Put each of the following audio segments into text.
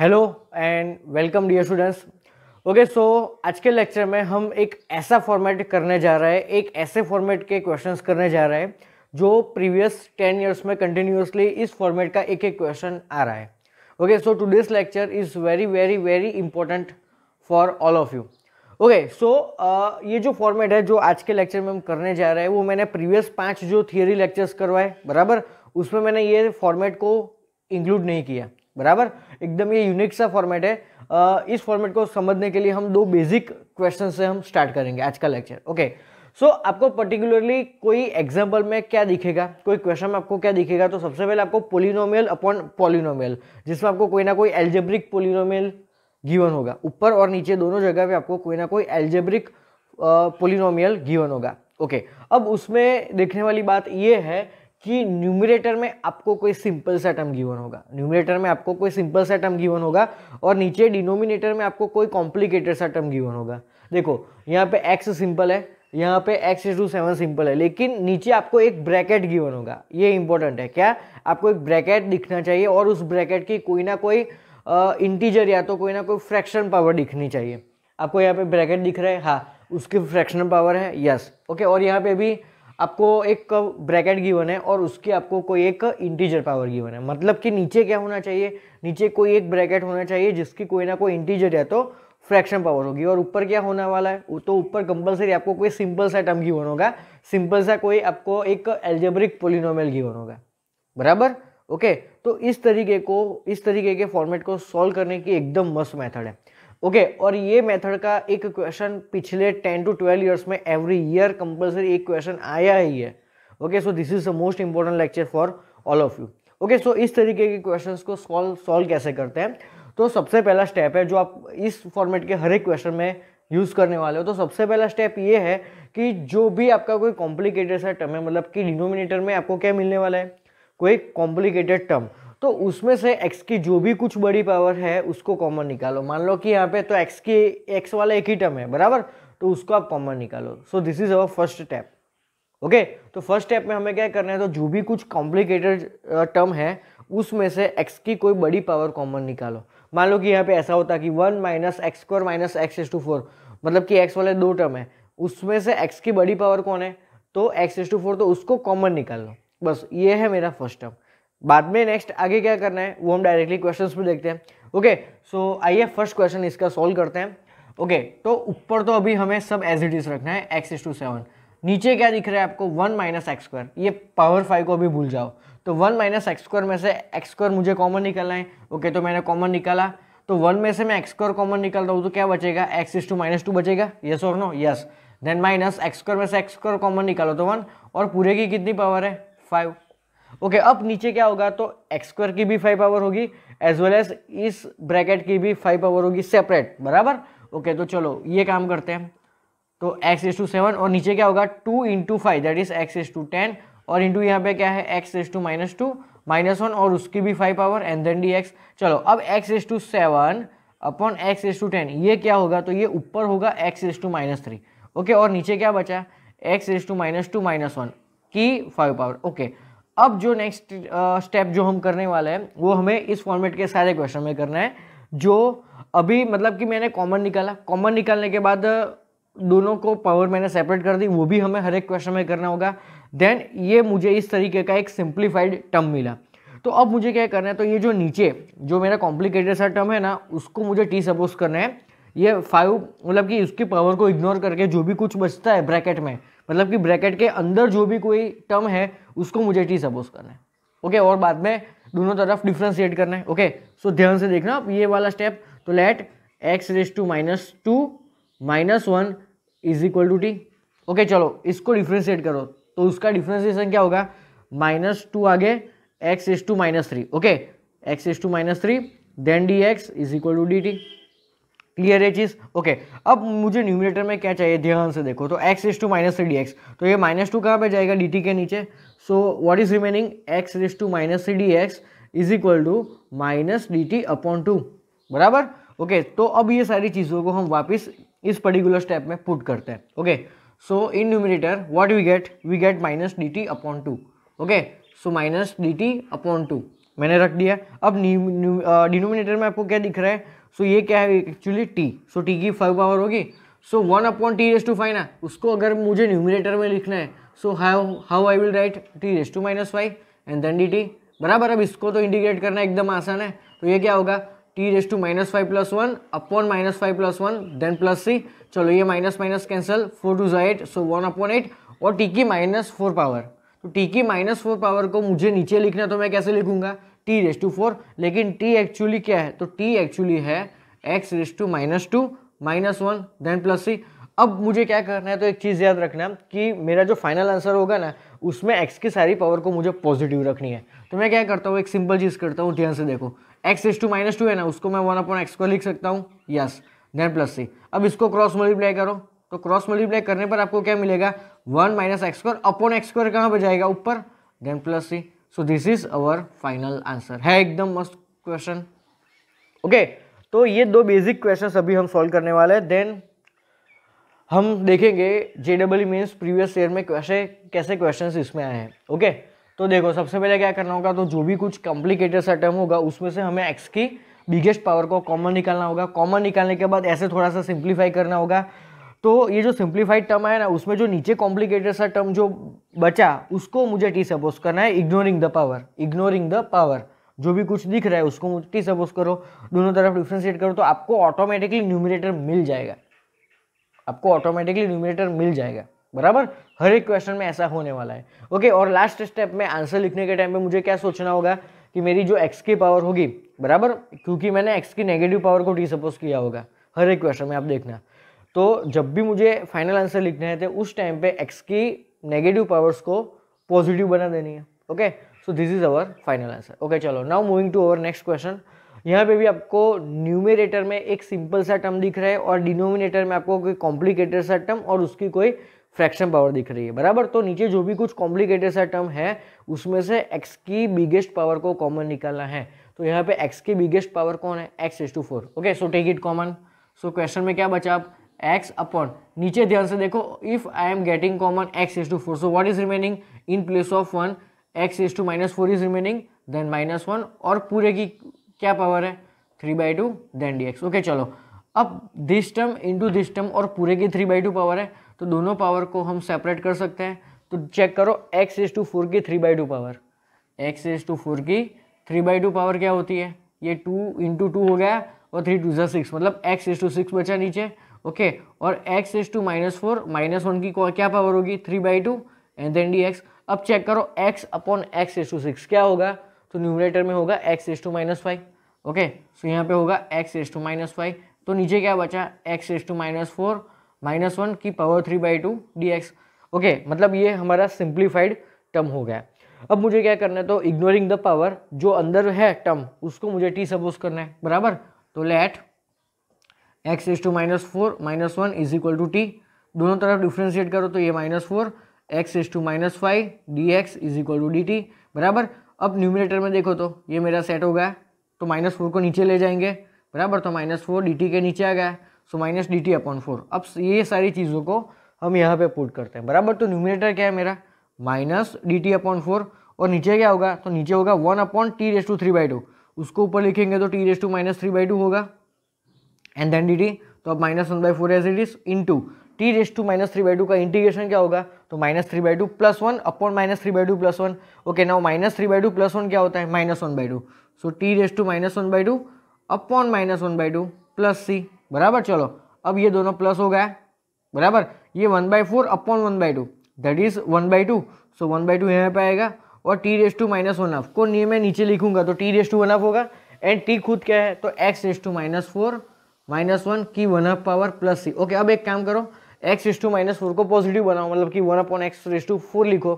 Hello and welcome dear students okay so आज के lecture में हम एक ऐसा फॉर्मेट करने जा रहे हैं एक ऐसे फॉर्मेट के क्वेश्चंस करने जा रहे हैं जो प्रीवियस टेन इयर्स में कंटिन्यूसली इस फॉर्मेट का एक एक क्वेश्चन आ रहा है okay so today's lecture is very very very important for all of you okay so ये जो फॉर्मेट है जो आज के लेक्चर में हम करने जा रहे हैं वो मैंने प्रीवियस पाँच जो थियोरी लेक्चर्स करवाए बराबर उसमें मैंने ये फॉर्मेट को इंक्लूड नहीं किया बराबर एकदम ये यूनिक सा फॉर्मेट है इस फॉर्मेट को समझने के लिए हम दो बेसिक क्वेश्चन से हम स्टार्ट करेंगे आज का लेक्चर ओके सो so, आपको पर्टिकुलरली कोई एग्जाम्पल में क्या दिखेगा कोई क्वेश्चन में आपको क्या दिखेगा तो सबसे पहले आपको पोलिनोमियल अपॉन पोलिनोमियल जिसमें आपको कोई ना कोई एल्जेब्रिक पोलिनोमियल गिवन होगा ऊपर और नीचे दोनों जगह पे आपको कोई ना कोई एल्जेब्रिक पोलिनोमियल गिवन होगा ओके okay, अब उसमें देखने वाली बात ये है कि न्यूमिरेटर में आपको कोई सिंपल सा टर्म गिवन होगा न्यूमिरेटर में आपको कोई सिंपल सा टर्म गिवन होगा और नीचे डिनोमिनेटर में आपको कोई कॉम्प्लिकेटेड सा टर्म गिवन होगा देखो यहाँ पे एक्स सिंपल है यहाँ पे एक्स टू सेवन सिंपल है लेकिन नीचे आपको एक ब्रैकेट गिवन होगा ये इंपॉर्टेंट है क्या आपको एक ब्रैकेट दिखना चाहिए और उस ब्रैकेट की कोई ना कोई इंटीजर या तो कोई ना कोई फ्रैक्शन पावर दिखनी चाहिए आपको यहाँ पे ब्रैकेट दिख रहा है हाँ उसकी फ्रैक्शनल पावर है यस ओके और यहाँ पे भी आपको एक ब्रैकेट गिवन है और उसके आपको कोई एक इंटीजर पावर गिवन है मतलब कि नीचे क्या होना चाहिए नीचे कोई एक ब्रैकेट होना चाहिए जिसकी कोई ना कोई इंटीजर या तो फ्रैक्शन पावर होगी और ऊपर क्या होने वाला है तो ऊपर कंपलसरी आपको कोई सिंपल सा टर्म गिवन होगा सिंपल सा कोई आपको एक एल्जेब्रिक पोलिनोमल गिवन होगा बराबर ओके तो इस तरीके को इस तरीके के फॉर्मेट को सॉल्व करने की एकदम मस्त मैथड है ओके okay, और ये मेथड का एक क्वेश्चन पिछले टेन टू ट्वेल्व ईयर्स में एवरी ईयर कंपलसरी एक क्वेश्चन आया ही है okay so this is the most important lecture for all of you okay so इस तरीके के क्वेश्चन को सॉल्व सॉल्व कैसे करते हैं तो सबसे पहला स्टेप है जो आप इस फॉर्मेट के हर एक क्वेश्चन में यूज़ करने वाले हो तो सबसे पहला स्टेप ये है कि जो भी आपका कोई कॉम्प्लिकेटेड सा टर्म है मतलब कि डिनोमिनेटर में आपको क्या मिलने वाला है कोई कॉम्प्लिकेटेड टर्म तो उसमें से एक्स की जो भी कुछ बड़ी पावर है उसको कॉमन निकालो मान लो कि यहाँ पे तो एक्स की एक्स वाला एक ही टर्म है बराबर तो उसको आप कॉमन निकालो so this is our first step okay तो फर्स्ट स्टेप में हमें क्या करना है तो जो भी कुछ कॉम्प्लिकेटेड टर्म है उसमें से एक्स की कोई बड़ी पावर कॉमन निकालो मान लो कि यहाँ पे ऐसा होता कि one minus x square minus x S to four मतलब कि एक्स वाले दो टर्म है उसमें से एक्स की बड़ी पावर कौन है तो एक्स एस टू फोर तो उसको कॉमन निकाल लो बस ये है मेरा फर्स्ट टर्म बाद में नेक्स्ट आगे क्या करना है वो हम डायरेक्टली क्वेश्चन में देखते हैं ओके सो आइए फर्स्ट क्वेश्चन इसका सॉल्व करते हैं ओके okay, तो ऊपर तो अभी हमें सब एज इट इज रखना है एक्स इज टू सेवन नीचे क्या दिख रहा है आपको वन माइनस एक्स स्क्वायर ये पावर फाइव को अभी भूल जाओ तो वन माइनस एक्स स्क्वायर में से एक्स स्क्वायर मुझे कॉमन निकालना है ओके okay, तो मैंने कॉमन निकाला तो वन में से मैं एक्स स्क्वायर कॉमन निकालता हूँ तो क्या बचेगा x is to minus two बचेगा येस और no yes then minus x square में से एक्स स्क्वायर कॉमन निकालो तो वन और पूरे की कितनी पावर है फाइव ओके okay, अब नीचे क्या होगा तो एक्स स्क्वायर की भी फाइव पावर होगी एज वेल एज इस ब्रैकेट की भी फाइव पावर होगी सेपरेट बराबर ओके okay, तो चलो ये काम करते हैं तो एक्स एस टू सेवन और नीचे क्या होगा two into five that is x S to ten और इंटू यहाँ पे क्या है x S to minus two minus one और उसकी भी five power and then d x चलो अब x S to seven upon x S to ten ये क्या होगा तो ये ऊपर होगा x S to minus three okay और नीचे क्या बचा x S to minus two minus one की फाइव पावर ओके okay. अब जो नेक्स्ट स्टेप uh, जो हम करने वाले हैं वो हमें इस फॉर्मेट के सारे क्वेश्चन में करना है जो अभी मतलब कि मैंने कॉमन निकाला कॉमन निकालने के बाद uh, दोनों को पावर मैंने सेपरेट कर दी वो भी हमें हर एक क्वेश्चन में करना होगा देन ये मुझे इस तरीके का एक सिंप्लीफाइड टर्म मिला तो अब मुझे क्या करना है तो ये जो नीचे जो मेरा कॉम्प्लिकेटेड सा टर्म है ना उसको मुझे टी सपोज करना है ये फाइव मतलब कि उसकी पावर को इग्नोर करके जो भी कुछ बचता है ब्रैकेट में मतलब कि ब्रैकेट के अंदर जो भी कोई टर्म है उसको मुझे टी सपोज करना है ओके और बाद में दोनों तरफ डिफ्रेंशिएट करना है ओके सो ध्यान से देखना आप ये वाला स्टेप तो let x raise to minus two minus one is equal to t okay चलो इसको डिफ्रेंशिएट करो तो उसका डिफ्रेंशिएशन क्या होगा माइनस टू आगे x S to minus three okay x S to minus three then d x is equal to d t clear है चीज़ ओके अब मुझे न्यूमिनेटर में क्या चाहिए ध्यान से देखो तो x is to minus three d x तो ये माइनस टू कहाँ पे जाएगा डी टी के नीचे so what is remaining x is to minus three d x is equal to minus D T upon two बराबर ओके okay, तो अब ये सारी चीज़ों को हम वापस इस पर्टिकुलर स्टेप में पुट करते हैं okay so in numerator what we get we get minus D T upon two okay so minus D T upon two मैंने रख दिया अब डिनोमिनेटर uh, में आपको क्या दिख रहा है सो ये क्या है एक्चुअली टी सो टी की फाइव पावर होगी so one upon T raise to five ना उसको अगर मुझे न्यूमिनेटर में लिखना है so how how I will write t raise to minus five and then D t बराबर अब इसको तो इंटीग्रेट करना एकदम आसान है तो ये क्या होगा t raise to minus five plus one upon minus five plus one then plus c चलो ये minus minus cancel four two जो eight so one upon eight और टी की माइनस फोर पावर तो टी की माइनस फोर पावर को मुझे नीचे लिखना तो मैं कैसे लिखूंगा टी रेस टू फोर लेकिन टी एक्चुअली क्या है तो टी एक्चुअली है x raise to minus two minus one then plus c अब मुझे क्या करना है तो एक चीज़ याद रखना कि मेरा जो फाइनल आंसर होगा ना उसमें एक्स की सारी पावर को मुझे पॉजिटिव रखनी है तो मैं क्या करता हूँ एक सिंपल चीज़ करता हूँ ध्यान से देखो x S to minus two है ना उसको मैं वन अपॉन एक्स को लिख सकता हूँ यस देन प्लस सी अब इसको क्रॉस मल्टीप्लाई करो तो क्रॉस मल्टीप्लाई करने पर आपको क्या मिलेगा one minus x square upon x square कहाँ पर जाएगा ऊपर then plus c so this is our final answer है एकदम मस्त क्वेश्चन ओके तो ये दो बेसिक क्वेश्चन अभी हम सॉल्व करने वाले हैं देन हम देखेंगे J double Mains previous year में कैसे कैसे क्वेश्चंस इसमें आए हैं ओके तो देखो सबसे पहले क्या करना होगा तो जो भी कुछ कॉम्प्लिकेटेड सा टर्म होगा उसमें से हमें एक्स की बिगेस्ट पावर को कॉमन निकालना होगा कॉमन निकालने के बाद ऐसे थोड़ा सा सिंप्लीफाई करना होगा तो ये जो सिंप्लीफाइड टर्म है ना उसमें जो नीचे कॉम्प्लिकेटेड सा टर्म जो बचा उसको मुझे टी सपोज करना है ignoring the power ignoring the power जो भी कुछ दिख रहा है उसको टी सपोज करो दोनों तरफ डिफ्रेंशिएट करो तो आपको ऑटोमेटिकली न्यूमिनेटर मिल जाएगा आपको ऑटोमेटिकली न्यूमिनेटर मिल जाएगा बराबर हर एक क्वेश्चन में ऐसा होने वाला है ओके और लास्ट स्टेप में आंसर लिखने के टाइम पर मुझे क्या सोचना होगा कि मेरी जो एक्स की पावर होगी बराबर क्योंकि मैंने एक्स की नेगेटिव पावर को टी सपोज किया होगा हर एक क्वेश्चन में आप देखना तो जब भी मुझे फाइनल आंसर लिखने थे तो उस टाइम पे एक्स की नेगेटिव पावर्स को पॉजिटिव बना देनी है okay so this is our final answer okay चलो now moving to our next question यहाँ पे भी आपको न्यूमिरेटर में एक सिंपल सा टर्म दिख रहा है और डिनोमिनेटर में आपको कोई कॉम्प्लिकेटेड सा टर्म और उसकी कोई फ्रैक्शन पावर दिख रही है बराबर तो नीचे जो भी कुछ कॉम्प्लिकेटेड सा टर्म है उसमें से एक्स की बिगेस्ट पावर को कॉमन निकालना है तो यहाँ पे एक्स की बिगेस्ट पावर कौन है x is to four okay so take it common so question में क्या बचा आप x upon नीचे ध्यान से देखो if I am getting common x is to four so what is remaining in place of one x is to minus four is remaining then minus one और पूरे की क्या पावर है three by two then d x okay चलो अब this term into this term और पूरे की थ्री बाई टू पावर है तो दोनों पावर को हम सेपरेट कर सकते हैं तो चेक करो x इज टू फोर की three by two power x is to four की थ्री बाई टू पावर क्या होती है ये टू इंटू टू हो गया और थ्री टू ज़ा सिक्स मतलब x इज टू सिक्स बचा नीचे ओके और x S to minus four minus one की क्या पावर होगी three by two and then d x अब चेक करो x upon x S to six क्या होगा तो न्यूमरेटर में होगा x S to minus five okay so यहाँ पे होगा x S to minus five तो नीचे क्या बचा x S to minus four minus one की power three by two d x okay मतलब ये हमारा सिंप्लीफाइड टर्म हो गया अब मुझे क्या करना है तो इग्नोरिंग द पावर जो अंदर है टर्म उसको मुझे टी सपोज करना है बराबर तो let x as to minus four minus one is equal to t दोनों तरफ डिफ्रेंशिएट करो तो ये minus four x as to minus five d x is equal to d t बराबर अब न्यूमिनेटर में देखो तो ये मेरा सेट हो गया तो माइनस फोर को नीचे ले जाएंगे बराबर तो माइनस फोर डी टी के नीचे आ गया so minus D T upon four अब ये सारी चीज़ों को हम यहाँ पे पुट करते हैं बराबर तो न्यूमिनेटर क्या है मेरा minus D T upon four और नीचे क्या होगा तो नीचे होगा one upon T raise to three by two उसको ऊपर लिखेंगे तो T raise to minus three by two होगा एंड देन डी टी तो अब minus one by four as it is into T raise to minus three by two का integration क्या होगा तो minus three by two plus one upon minus three by two plus one okay ना minus three by two plus one क्या होता है minus one by two so t raise to minus one by two upon minus one by two plus c बराबर चलो अब ये दोनों plus हो गया बराबर ये one by four upon one by two that is one by two so one by two यहाँ पे आएगा और t raise to minus one half को नियम मैं नीचे लिखूंगा तो T raise to one half होगा एंड टी खुद क्या है तो x raise to minus four minus one की one up power plus c okay अब एक काम करो x is to minus four को पॉजिटिव बनाओ मतलब कि one upon x is to four लिखो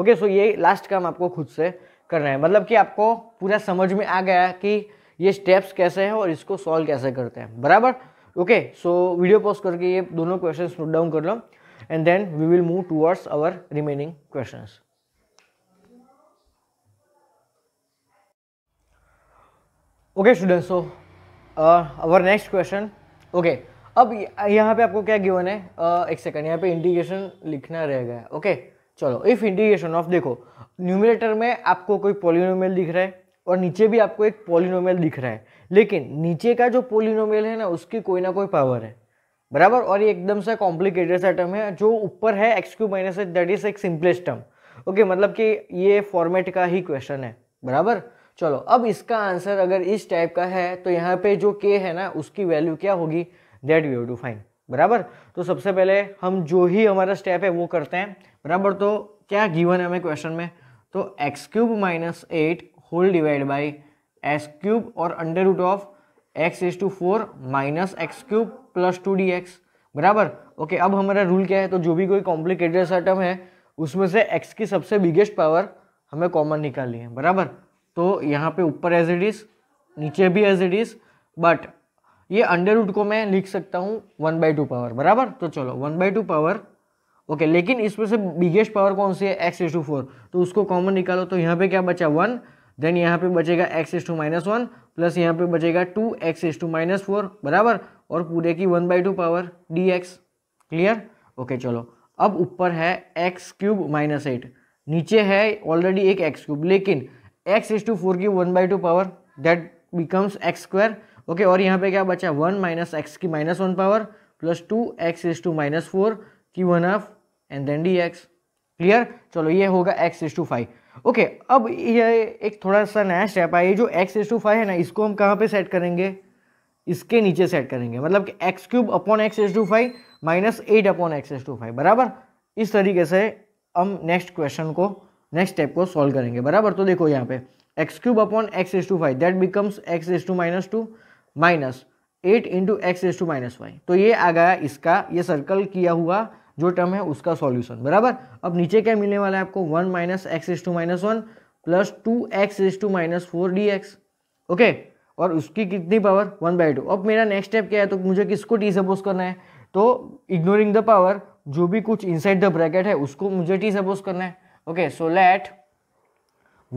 ओके सो ये लास्ट काम आपको खुद से करना है मतलब कि आपको पूरा समझ में आ गया कि ये स्टेप्स कैसे हैं और इसको सॉल्व कैसे करते हैं बराबर ओके सो वीडियो पॉज करके ये दोनों क्वेश्चन नोट डाउन कर लो and then we will move towards our remaining question okay students so our next question okay अब यहाँ पे आपको क्या गिवन है uh, एक सेकंड यहाँ पे इंडिकेशन लिखना रह गया ओके okay? चलो इफ इंडिकेशन ऑफ देखो न्यूमिनेटर में आपको कोई पोलिनोमेल दिख रहा है और नीचे भी आपको एक पोलिनोमेल दिख रहा है लेकिन नीचे का जो पोलिनोमेल है ना उसकी कोई ना कोई पावर है बराबर और ये एकदम सा कॉम्प्लिकेटेड सा टर्म है जो ऊपर है x cube minus eight that is एक सिंपलेस्ट टर्म ओके मतलब कि ये फॉर्मेट का ही क्वेश्चन है बराबर चलो अब इसका आंसर अगर इस टाइप का है तो यहाँ पे जो के है ना उसकी वैल्यू क्या होगी that we have to find बराबर तो सबसे पहले हम जो ही हमारा स्टेप है वो करते हैं बराबर तो क्या गिवन है हमें क्वेश्चन में तो x cube minus eight whole divide by x cube और under root of x is to four minus x cube plus two d x बराबर ओके अब हमारा रूल क्या है तो जो भी कोई कॉम्प्लिकेटेड सा है उसमें से एक्स की सबसे बिगेस्ट पावर हमें कॉमन निकालनी है बराबर तो यहाँ पे ऊपर एज इट इज़ नीचे भी एज इट इज़ बट ये अंडर रूट को मैं लिख सकता हूँ वन बाई टू पावर बराबर तो चलो one by two power okay लेकिन इसमें से बिगेस्ट पावर कौन सी है एक्स एस टू फोर तो उसको कॉमन निकालो तो यहाँ पे क्या बचा वन देन यहाँ पे बचेगा x S to minus one plus यहाँ पे बचेगा two x S to minus four बराबर और पूरे की one by two power d x clear okay चलो अब ऊपर है एक्स क्यूब माइनस एट नीचे है ऑलरेडी एक एक्स क्यूब लेकिन एक्स इज टू फोर की one by two power that becomes x square okay और यहाँ पे क्या बचा वन माइनस एक्स की minus one power plus two x is to minus four की one half and then d x clear चलो ये होगा x is to five okay अब ये एक थोड़ा सा नया स्टेप आया जो एक्स इज टू फाइव है ना इसको हम कहाँ पे सेट करेंगे इसके नीचे सेट करेंगे मतलब कि x cube upon x S to five minus eight upon x S to five बराबर इस तरीके से हम नेक्स्ट क्वेश्चन को नेक्स्ट स्टेप को सॉल्व करेंगे बराबर तो देखो यहाँ पे x cube upon x S to five that becomes x S to minus two minus eight into x S to minus five तो ये आ गया इसका ये सर्कल किया हुआ जो टर्म है उसका सॉल्यूशन बराबर अब नीचे क्या मिलने वाला है आपको one minus x S to minus one plus two x S to minus four d x okay और उसकी कितनी पावर वन बाई टू अब मेरा नेक्स्ट स्टेप क्या है तो मुझे किसको टी सपोज करना है तो इग्नोरिंग द पावर जो भी कुछ इनसाइड द ब्रैकेट है उसको मुझे टी सपोज करना है so let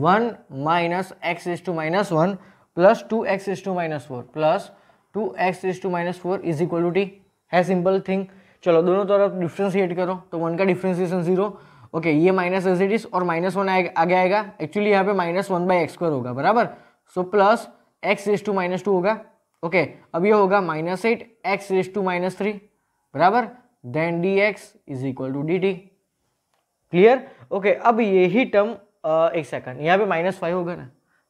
one minus x is to minus one plus two x is to minus four plus two x is to minus four is equal to t है simple thing चलो दोनों तरफ differentiate करो तो one का differentiation zero okay ये minus as it is और minus one आगे आएगा एक्चुअली यहाँ पे minus one by x square होगा बराबर so plus x is to minus two होगा ओके अब ये होगा minus eight x is to minus three बराबर then d x is equal to d t clear okay अब यही टर्म एक सेकंड यहाँ पे माइनस फाइव होगा ना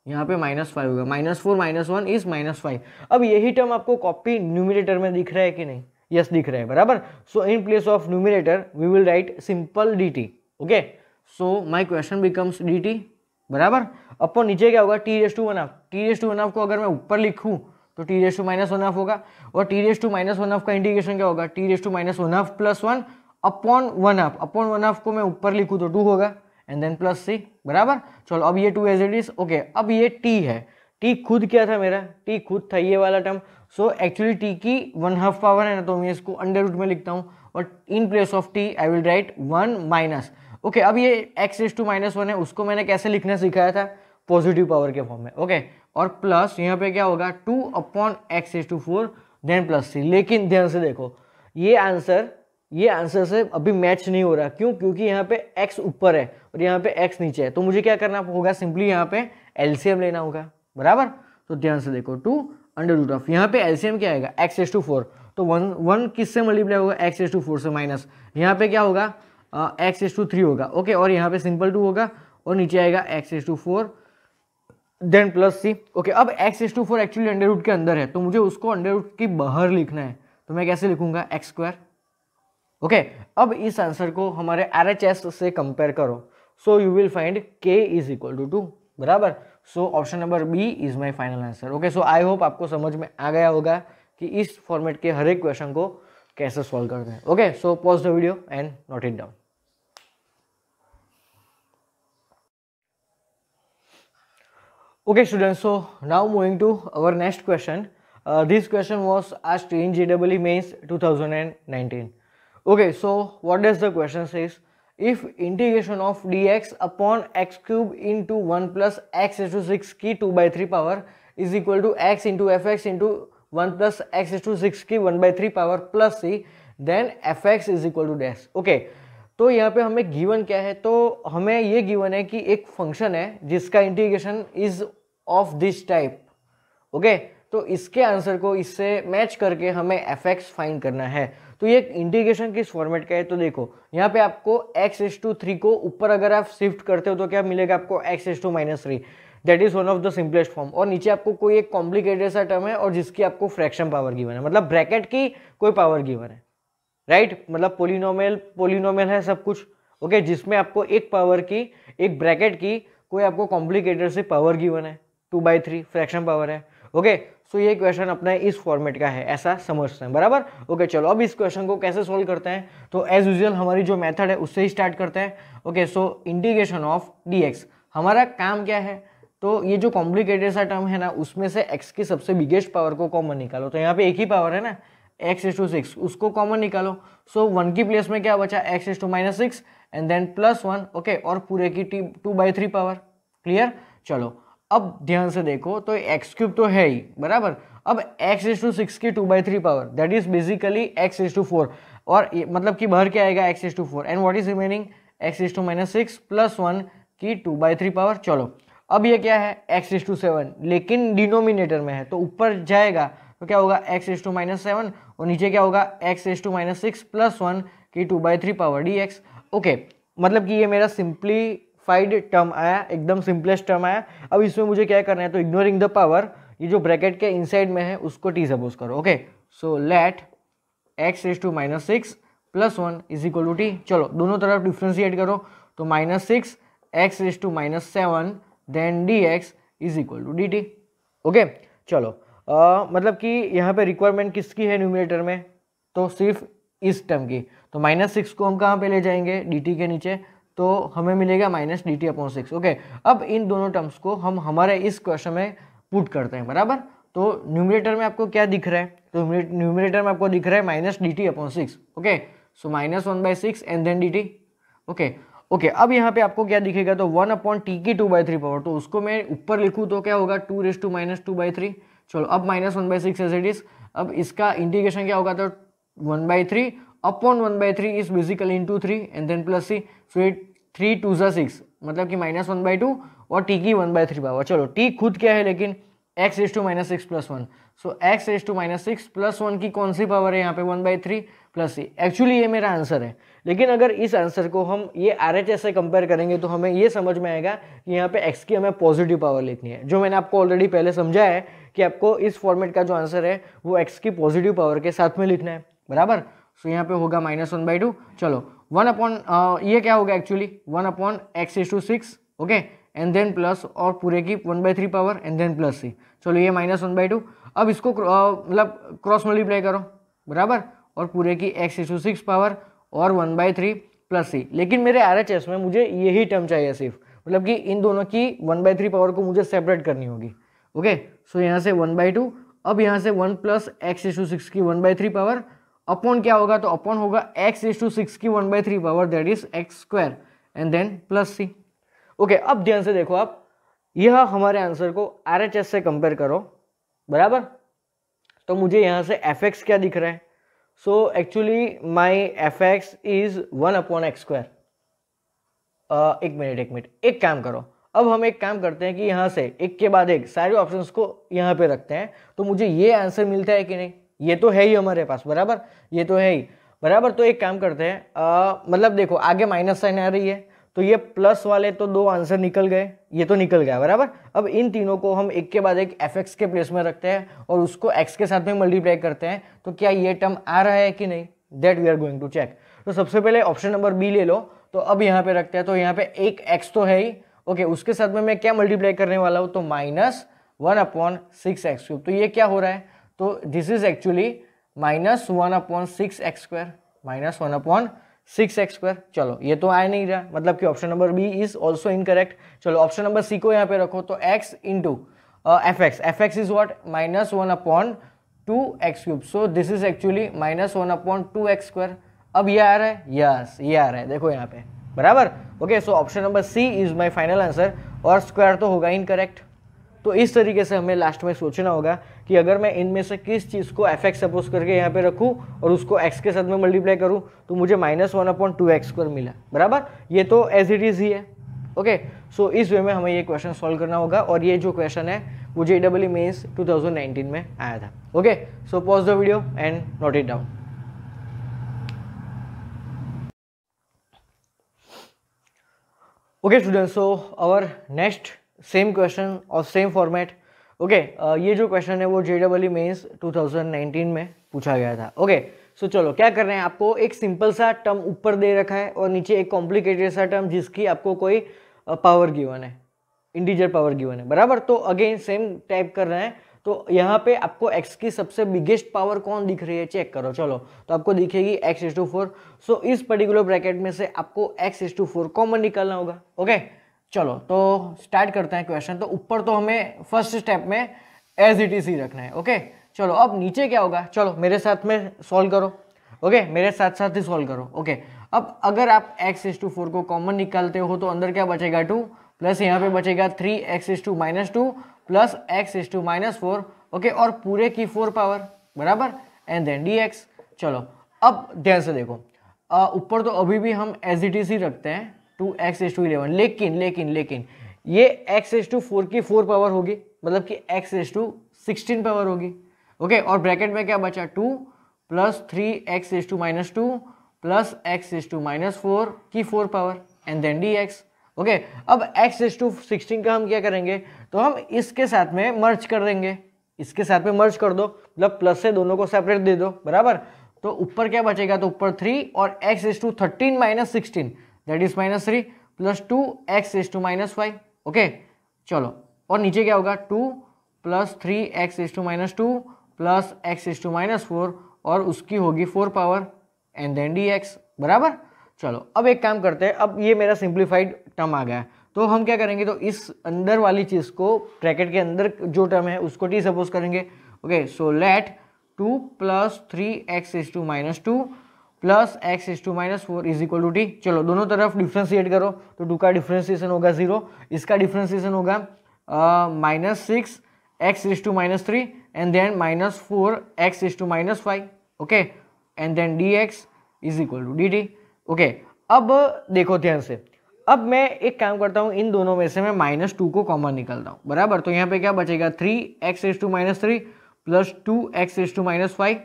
यहाँ पे माइनस फाइव होगा minus four minus one is minus five अब यही टर्म आपको कॉपी न्यूमिनेटर में दिख रहा है कि नहीं यस yes, दिख रहा है बराबर so in place of numerator we will write simple d t okay so my question becomes d t बराबर अपो नीचे क्या होगा t raise to one half t raise to one half को अगर मैं ऊपर लिखूँ तो T raise to minus one half होगा और t raise to minus one half का इंडिकेशन क्या होगा t raise to minus one half plus one upon one half upon one half को मैं ऊपर लिखूँ तो टू होगा एंड देन प्लस सी बराबर चलो अब ये two as it is okay अब ये टी है टी खुद क्या था मेरा टी खुद था ये वाला टर्म सो एक्चुअली टी की वन हाफ पावर है ना तो मैं इसको अंडर रूट में लिखता हूँ और in place of t I will write one minus okay अब ये x is to minus one है उसको मैंने कैसे लिखना सिखाया था पॉजिटिव पावर के फॉर्म में ओके okay? और प्लस यहाँ पे क्या होगा two upon x is to four then plus c लेकिन ध्यान से देखो ये आंसर ये आंसर से अभी मैच नहीं हो रहा क्यों क्योंकि यहाँ पे x ऊपर है और यहाँ पे x नीचे है तो मुझे क्या करना होगा सिंपली यहाँ पे एलसीएम लेना होगा बराबर तो ध्यान से देखो टू अंडर रूट ऑफ यहाँ पे एलसीएम क्या आएगा एक्स एस टू फोर तो वन वन किससे मल्टीप्लाई होगा एक्स एस टू फोर से माइनस यहाँ पे क्या होगा एक्स एस टू थ्री होगा ओके और यहाँ पे सिंपल टू होगा और नीचे आएगा x S to four then plus c okay अब x S to four actually under root के अंदर है तो मुझे उसको अंडर रूट के बाहर लिखना है तो मैं कैसे लिखूंगा एक्स स्क्वायर ओके okay, अब इस आंसर को हमारे आर से कंपेयर करो so you will find k is equal to two बराबर so option number B is my final answer okay so I hope आपको समझ में आ गया होगा कि इस फॉर्मेट के हर एक क्वेश्चन को कैसे सॉल्व करते हैं okay so pause the video and note it down okay student so now now to our next question question question uh, was question was asked two thousand and nineteen Okay, so what does the question says? If integration of dx upon x cube into 1 plus x is to 6 ki 2 by 3 power is equal to x into fx into 1 plus x is to 6 ki 1 by 3 power plus c then f x is equal to dash okay तो यहाँ पे हमें given क्या है तो हमें ये given है कि एक फंक्शन है जिसका integration is of this type okay तो इसके आंसर को इससे मैच करके हमें एफ एक्स फाइन करना है तो ये इंटीग्रेशन किस फॉर्मेट का है तो देखो यहाँ पे आपको एक्स एस टू थ्री को ऊपर अगर आप शिफ्ट करते हो तो क्या मिलेगा आपको x S to minus three that is one of the simplest form और नीचे आपको कोई एक कॉम्प्लिकेटेड सा टर्म है और जिसकी आपको फ्रैक्शन पावर गिवन है मतलब ब्रैकेट की कोई पावर गिवन है राइट right? मतलब पोलिनोमेल पोलिनोमेल है सब कुछ ओके okay? जिसमें आपको एक पावर की एक ब्रैकेट की कोई आपको कॉम्प्लिकेटेड से पावर गिवन है two by three fraction power है ओके okay? सो तो ये क्वेश्चन अपना इस फॉर्मेट का है ऐसा समझते हैं बराबर ओके चलो अब इस क्वेश्चन को कैसे सॉल्व करते हैं तो एज यूजल हमारी जो मेथड है उससे ही स्टार्ट करते हैं okay so integration of d x हमारा काम क्या है तो ये जो कॉम्प्लिकेटेड सा टर्म है ना उसमें से एक्स की सबसे बिगेस्ट पावर को कॉमन निकालो तो यहाँ पे एक ही पावर है ना एक्स एस टू सिक्स उसको कॉमन निकालो सो so, वन की प्लेस में क्या बचा x S to minus six and then plus one okay और पूरे की t two by three power clear चलो अब ध्यान से देखो तो एक्स क्यूब तो है ही बराबर अब x इज टू सिक्स की two by three power that is basically x is to four और मतलब कि बाहर क्या आएगा x is to four and what is remaining x is to minus six plus one की टू बाई थ्री पावर चलो अब ये क्या है x इज टू सेवन लेकिन डिनोमिनेटर में है तो ऊपर जाएगा तो क्या होगा x is to minus seven और नीचे क्या होगा x is to minus six plus one की two by three power d x okay मतलब कि ये मेरा सिंपली फाइड टर्म आया एकदम सिंपलेस्ट टर्म आया अब इसमें मुझे क्या करना है तो इग्नोरिंग द पावर ये जो ब्रैकेट के इनसाइड में है उसको टी सपोज करो okay so let x raise to minus six plus one is equal to t चलो दोनों तरफ डिफ्रेंशिएट करो तो minus six x raise to minus seven then d x is equal to d t okay चलो आ, मतलब कि यहाँ पे रिक्वायरमेंट किसकी है न्यूमिनेटर में तो सिर्फ इस टर्म की तो माइनस सिक्स को हम कहाँ पे ले जाएंगे डी के नीचे तो हमें मिलेगा minus D T upon six okay अब इन दोनों टर्म्स को हम हमारे इस क्वेश्चन में पुट करते हैं बराबर तो न्यूमिनेटर में आपको क्या दिख रहा है तो न्यूमिनेटर में आपको दिख रहा है minus D T upon six okay so minus one by six and then D t okay okay अब यहाँ पे आपको क्या दिखेगा तो वन अपॉन टी की टू बाई थ्री पावर तो उसको मैं ऊपर लिखूँ तो क्या होगा two raise to minus two by three चलो अब minus one by six as it is अब इसका इंटीग्रेशन क्या होगा तो one by three upon one by three is basically two three and then plus c so it three two सा six मतलब कि माइनस वन बाई टू और t की वन बाई थ्री पावर चलो टी खुद क्या है लेकिन x S to minus six plus one so x as to minus six plus one की कौन सी पावर है यहाँ पे one by three plus c actually ये मेरा आंसर है लेकिन अगर इस आंसर को हम ये आर एच एस से कंपेयर करेंगे तो हमें ये समझ में आएगा कि यहाँ पे एक्स की हमें पॉजिटिव पावर लिखनी है जो मैंने आपको ऑलरेडी पहले समझाया है कि आपको इस फॉर्मेट का जो आंसर है वो एक्स की पॉजिटिव पावर के साथ में लिखना है बराबर सो so, यहाँ पे होगा माइनस वन बाई टू चलो वन अपॉन ये क्या होगा actually one upon x S to six okay and then plus और पूरे की one by three power and then plus c चलो ये माइनस वन बाई टू अब इसको मतलब क्रॉस मल्टीप्लाई करो बराबर और पूरे की x S to six power और one by three plus c लेकिन मेरे आर में मुझे यही टर्म चाहिए सिर्फ मतलब कि इन दोनों की वन बाई थ्री पावर को मुझे सेपरेट करनी होगी ओके सो यहाँ से वन बाई टू अब यहाँ से one plus x issue six की one by three power upon क्या होगा तो अपॉन होगा एक्स इज टू सिक्स की one by three power that is x square and then plus c okay अब ध्यान से देखो आप यह हमारे आंसर को आर एच एस से कंपेयर करो बराबर तो मुझे यहाँ से एफ एक्स क्या दिख रहा है so actually my f x is one upon x square एक मिनट एक मिनट एक काम करो अब हम एक काम करते हैं कि यहाँ से एक के बाद एक सारे ऑप्शंस को यहाँ पे रखते हैं तो मुझे ये आंसर मिलता है कि नहीं ये तो है ही हमारे पास बराबर ये तो है ही बराबर तो एक काम करते हैं मतलब देखो आगे माइनस साइन आ रही है तो ये प्लस वाले तो दो आंसर निकल गए ये तो निकल गया बराबर अब इन तीनों को हम एक के बाद एक एफ एक्स के प्लेस में रखते हैं और उसको एक्स के साथ में मल्टीप्लाई करते हैं तो क्या ये टर्म आ रहा है कि नहीं that we are going to check तो सबसे पहले ऑप्शन नंबर बी ले लो तो अब यहाँ पे रखते हैं तो यहाँ पे एक एक्स तो है ही ओके उसके साथ में मैं क्या मल्टीप्लाई करने वाला हूँ तो minus one upon six x cube तो ये क्या हो रहा है तो this is actually minus one upon six x square minus one upon six x square चलो ये तो आ नहीं रहा मतलब कि option number B is also incorrect चलो ऑप्शन नंबर सी को यहाँ पे रखो तो x into f x f x is what minus one upon two x cube so this is actually minus one upon two x square अब ये आ रहा है यस ये आ रहा है देखो यहाँ पे बराबर okay so option number C is my final answer और स्क्वायर तो होगा इनकरेक्ट तो इस तरीके से हमें लास्ट में सोचना होगा कि अगर मैं इनमें से किस चीज़ को एफ सपोज करके यहाँ पे रखूँ और उसको एक्स के साथ में मल्टीप्लाई करूँ तो मुझे minus one upon two x square मिला बराबर ये तो एज इट इज़ ही है ओके सो इस वे में हमें ये क्वेश्चन सॉल्व करना होगा और ये जो क्वेश्चन है वो जे डबल ई मीन्स में आया था okay so pause the video and note it down okay student so our next same question और सेम फॉर्मेट ओके ये जो क्वेश्चन है वो J double E mains two में पूछा गया था ओके okay, सो so चलो क्या कर रहे हैं आपको एक सिंपल सा टर्म ऊपर दे रखा है और नीचे एक कॉम्प्लिकेटेड सा टर्म जिसकी आपको कोई पावर गिवन है इंटीजर पावर गिवन है बराबर तो अगेन सेम टाइप कर रहे हैं तो यहाँ पे आपको x की सबसे बिगेस्ट पावर कौन दिख रही है चेक करो चलो तो आपको दिखेगी x is to four so इस पर्टिकुलर ब्रैकेट में से आपको x is to four common निकालना होगा ओके okay? चलो तो स्टार्ट करते हैं क्वेश्चन तो ऊपर तो हमें फर्स्ट स्टेप में एज इट इज ही रखना है ओके चलो अब नीचे क्या होगा चलो मेरे साथ में सॉल्व करो ओके मेरे साथ साथ ही सॉल्व करो ओके अब अगर आप एक्स इज टू फोर को कॉमन निकालते हो तो अंदर क्या बचेगा टू प्लस यहाँ पे बचेगा three x is to minus two plus x is to minus four okay और पूरे की फोर पावर बराबर एंड देन डी एक्स चलो अब ध्यान से देखो ऊपर तो अभी भी हम एज इट इज ही रखते हैं two x S to eleven लेकिन लेकिन लेकिन ये एक्स एस टू फोर की फोर पावर होगी मतलब कि x S to sixteen power okay ओके और ब्रैकेट में क्या बचा two plus three x S to minus two plus x S to minus four की four power and then d x okay अब एक्स एस टू सिक्सटीन का हम क्या करेंगे तो हम इसके साथ में मर्ज कर देंगे इसके साथ में मर्ज कर दो मतलब प्लस से दोनों को सेपरेट दे दो बराबर तो ऊपर क्या बचेगा तो ऊपर थ्री और x S to thirteen minus sixteen that is minus three plus two x is to minus five okay चलो और नीचे क्या होगा two plus three x is to minus two plus x is to minus four और उसकी होगी four power and then d x बराबर चलो अब एक काम करते हैं अब ये मेरा सिंप्लीफाइड टर्म आ गया है तो हम क्या करेंगे तो इस अंदर वाली चीज़ को ब्रैकेट के अंदर जो टर्म है उसको टी सपोज करेंगे okay so let two plus three x is to minus two plus x is to minus four is equal to t चलो दोनों तरफ डिफ्रेंशिएट करो तो टू का डिफ्रेंसिएशन होगा जीरो इसका डिफ्रेंसिएशन होगा minus six x is to minus three and then minus four x is to minus five okay and then d x is equal to d t okay अब देखो ध्यान से अब मैं एक काम करता हूँ इन दोनों में से मैं माइनस टू को कॉमन निकलता हूँ बराबर तो यहाँ पे क्या बचेगा three x is to minus three plus two x is to minus five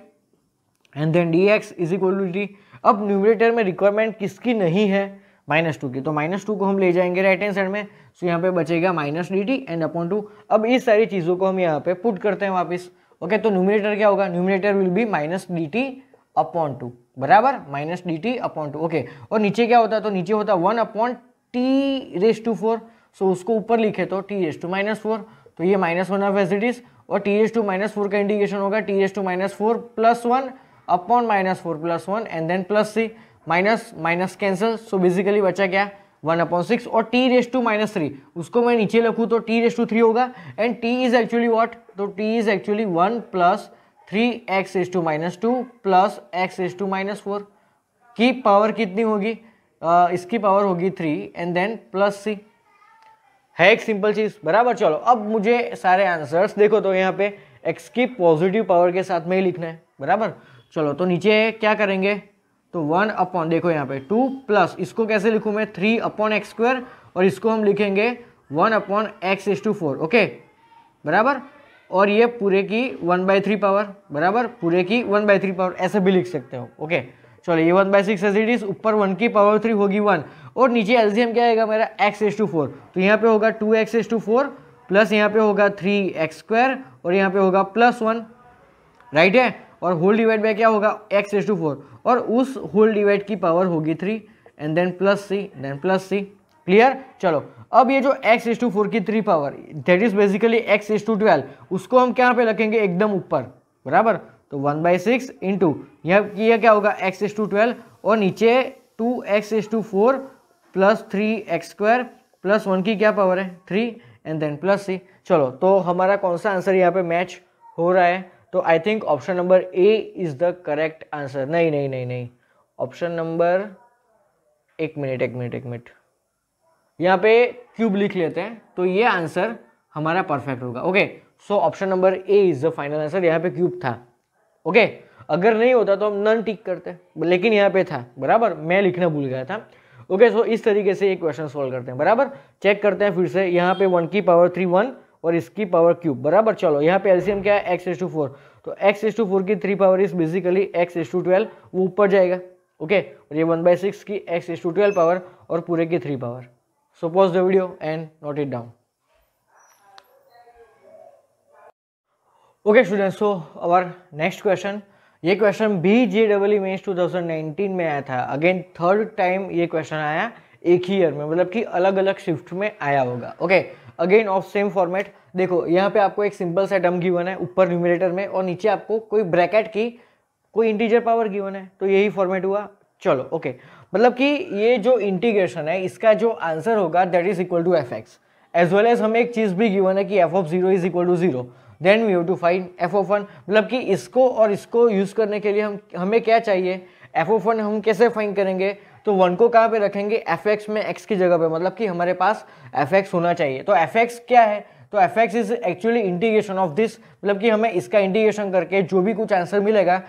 and then d x is equal to अब न्यूमरेटर में रिक्वायरमेंट किसकी नहीं है माइनस टू की तो माइनस टू को हम ले जाएंगे राइट हैंड साइड में सो यहाँ पे बचेगा minus D t and upon two अब इस सारी चीज़ों को हम यहाँ पे पुट करते हैं वापस ओके okay, तो न्यूमिनेटर क्या होगा numerator will be minus D T upon two बराबर minus D T upon two okay और नीचे क्या होता तो नीचे होता one upon T raise to four so उसको ऊपर लिखे तो T raise to minus four तो ये minus one of as it is और t raise to minus four का इंडिकेशन होगा t raise to minus four plus one upon minus four plus one and then plus c minus minus cancel so basically बचा क्या one upon six और t raise to minus three उसको मैं नीचे लिखूँ तो टी रेस टू थ्री होगा and t is actually what तो t is actually one plus three x raise to minus two plus x S to minus four की power कितनी होगी uh, इसकी पावर होगी three and then plus c है एक simple चीज़ बराबर चलो अब मुझे सारे आंसर्स देखो तो यहाँ पे एक्स की पॉजिटिव पावर के साथ में ही लिखना है बराबर चलो तो नीचे क्या करेंगे तो वन अपॉन देखो यहाँ पे टू प्लस इसको कैसे लिखूँ मैं थ्री अपॉन एक्स स्क्वायर और इसको हम लिखेंगे one upon x S to four okay बराबर और ये पूरे की वन बाई थ्री पावर बराबर पूरे की वन बाई थ्री पावर ऐसे भी लिख सकते हो ओके चलो ये one by six as it is ऊपर वन की पावर थ्री होगी वन और नीचे एलसीएम क्या आएगा मेरा एक्स एस टू फोर तो यहाँ पे होगा two x S to four plus यहाँ पे होगा थ्री एक्स स्क्वायर और यहाँ पे होगा प्लस वन राइट है और होल डिवाइड बाय क्या होगा एक्स एस टू फोर और उस होल डिवाइड की पावर होगी three and then plus c then plus c clear चलो अब ये जो एक्स एस टू फोर की three power that is basically x S to twelve उसको हम क्या पे रखेंगे एकदम ऊपर बराबर तो वन बाई सिक्स इंटू यह क्या होगा एक्स एस टू ट्वेल्व और नीचे two x S to four plus three x square plus one की क्या पावर है three and then plus c चलो तो हमारा कौन सा आंसर यहाँ पे मैच हो रहा है तो I think option number A is the correct answer नहीं नहीं नहीं नहीं ऑप्शन नंबर एक मिनट एक मिनट एक मिनट यहाँ पे क्यूब लिख लेते हैं तो ये आंसर हमारा परफेक्ट होगा okay so option number A is the final answer यहाँ पे क्यूब था ओके okay, अगर नहीं होता तो हम नन टिक करते लेकिन यहाँ पे था बराबर मैं लिखना भूल गया था ओके okay, सो so इस तरीके से ये क्वेश्चन सोल्व करते हैं बराबर चेक करते हैं फिर से यहाँ पे वन की पावर थ्री वन और इसकी पावर क्यूब बराबर चलो यहाँ पे एल्सियम क्या है एक्स एस टू फोर तो एक्स एस टू फोर की three power is basically x S to twelve वो ऊपर जाएगा ओके और ये वन बाई सिक्स की x S to twelve power और पूरे की three power so pause the video and note it down okay students so our next question ये क्वेश्चन भी J double E mains two में आया था अगेन थर्ड टाइम ये क्वेश्चन आया एक ही ईयर में मतलब कि अलग अलग शिफ्ट में आया होगा okay okay, again of same format देखो यहाँ पे आपको एक सिंपल सा टर्म गिवन है ऊपर न्यूमिनेटर में और नीचे आपको कोई ब्रैकेट की कोई इंटीजर पावर गिवन है तो यही फॉर्मेट हुआ चलो ओके मतलब कि ये जो इंटीग्रेशन है इसका जो आंसर होगा that is equal to f x as well as हमें एक चीज़ भी गिवन है कि f of zero is equal to zero then we have to find f of one मतलब कि इसको और इसको यूज़ करने के लिए हम हमें क्या चाहिए एफ ऑफ वन हम कैसे फाइंड करेंगे तो वन को कहाँ पे रखेंगे एफ एक्स में एक्स की जगह पे मतलब कि हमारे पास एफ एक्स होना चाहिए तो एफ एक्स क्या है तो f x is actually integration of this मतलब कि हमें इसका इंटीग्रेशन करके जो भी कुछ आंसर मिलेगा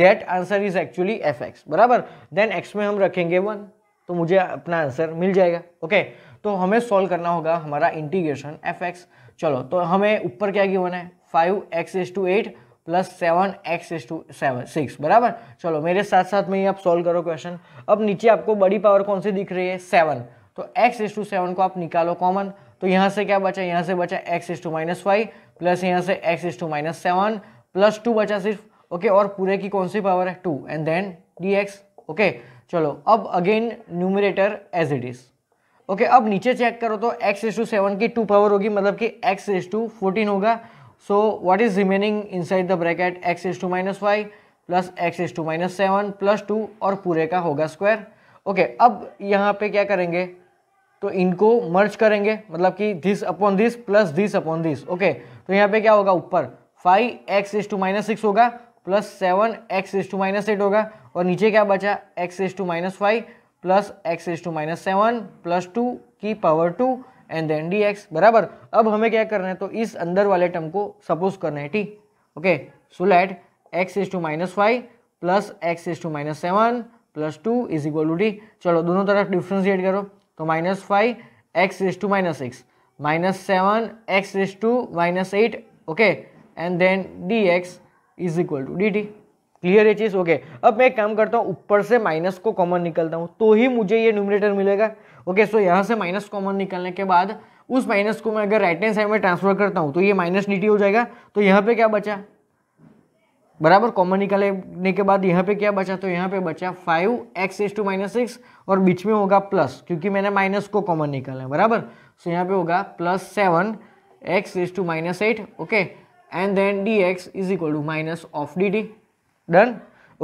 that answer is actually f x बराबर देन एक्स में हम रखेंगे वन तो मुझे अपना आंसर मिल जाएगा ओके तो हमें सॉल्व करना होगा हमारा इंटीग्रेशन एफ एक्स चलो तो हमें ऊपर क्या गिवन है five x is to eight plus seven x is to seven six बराबर चलो मेरे साथ साथ में ही आप सॉल्व करो क्वेश्चन अब नीचे आपको बड़ी पावर कौन सी दिख रही है सेवन तो एक्स इज टू सेवन को आप निकालो कॉमन तो यहाँ से क्या बचा यहाँ से बचा x is to minus five plus यहाँ से x is to minus seven plus two बचा सिर्फ ओके और पूरे की कौन सी पावर है two and then d x okay चलो अब again numerator as it is okay अब नीचे चेक करो तो एक्स इज टू सेवन की टू पावर होगी मतलब कि एक्स इज टू फोर्टीन होगा So what is remaining inside the bracket x is to minus y plus x is to minus seven plus two और पूरे का होगा स्क्वायर ओके अब यहाँ पे क्या करेंगे तो इनको मर्ज करेंगे मतलब कि this upon this plus this upon this okay तो यहाँ पे क्या होगा ऊपर five x is to minus six होगा plus seven x is to minus eight होगा और नीचे क्या बचा x is to minus five plus x is to minus seven plus two की power two and then d x बराबर अब हमें क्या करना है तो इस अंदर वाले टर्म को सपोज करना है ठीक okay so let x is to minus five plus x is to minus seven plus two is equal to d चलो दोनों तरफ डिफ्रेंशिएट करो तो minus five x is to minus six minus seven x is to minus eight okay and then d x is equal to d t clear है चीज़ okay अब मैं एक काम करता हूँ ऊपर से माइनस को कॉमन निकलता हूँ तो ही मुझे ये न्यूमिनेटर मिलेगा ओके सो यहाँ से माइनस कॉमन निकलने के बाद उस माइनस को मैं अगर राइट हैंड साइड में ट्रांसफर करता हूँ तो ये माइनस डी हो जाएगा तो यहाँ पे क्या बचा बराबर कॉमन निकालने के बाद यहाँ पे क्या बचा तो यहाँ पे बचा five x S to minus six और बीच में होगा प्लस क्योंकि मैंने माइनस को कॉमन निकाला है बराबर सो यहाँ पे होगा plus seven x S to minus eight okay and then d x is equal to minus of d t done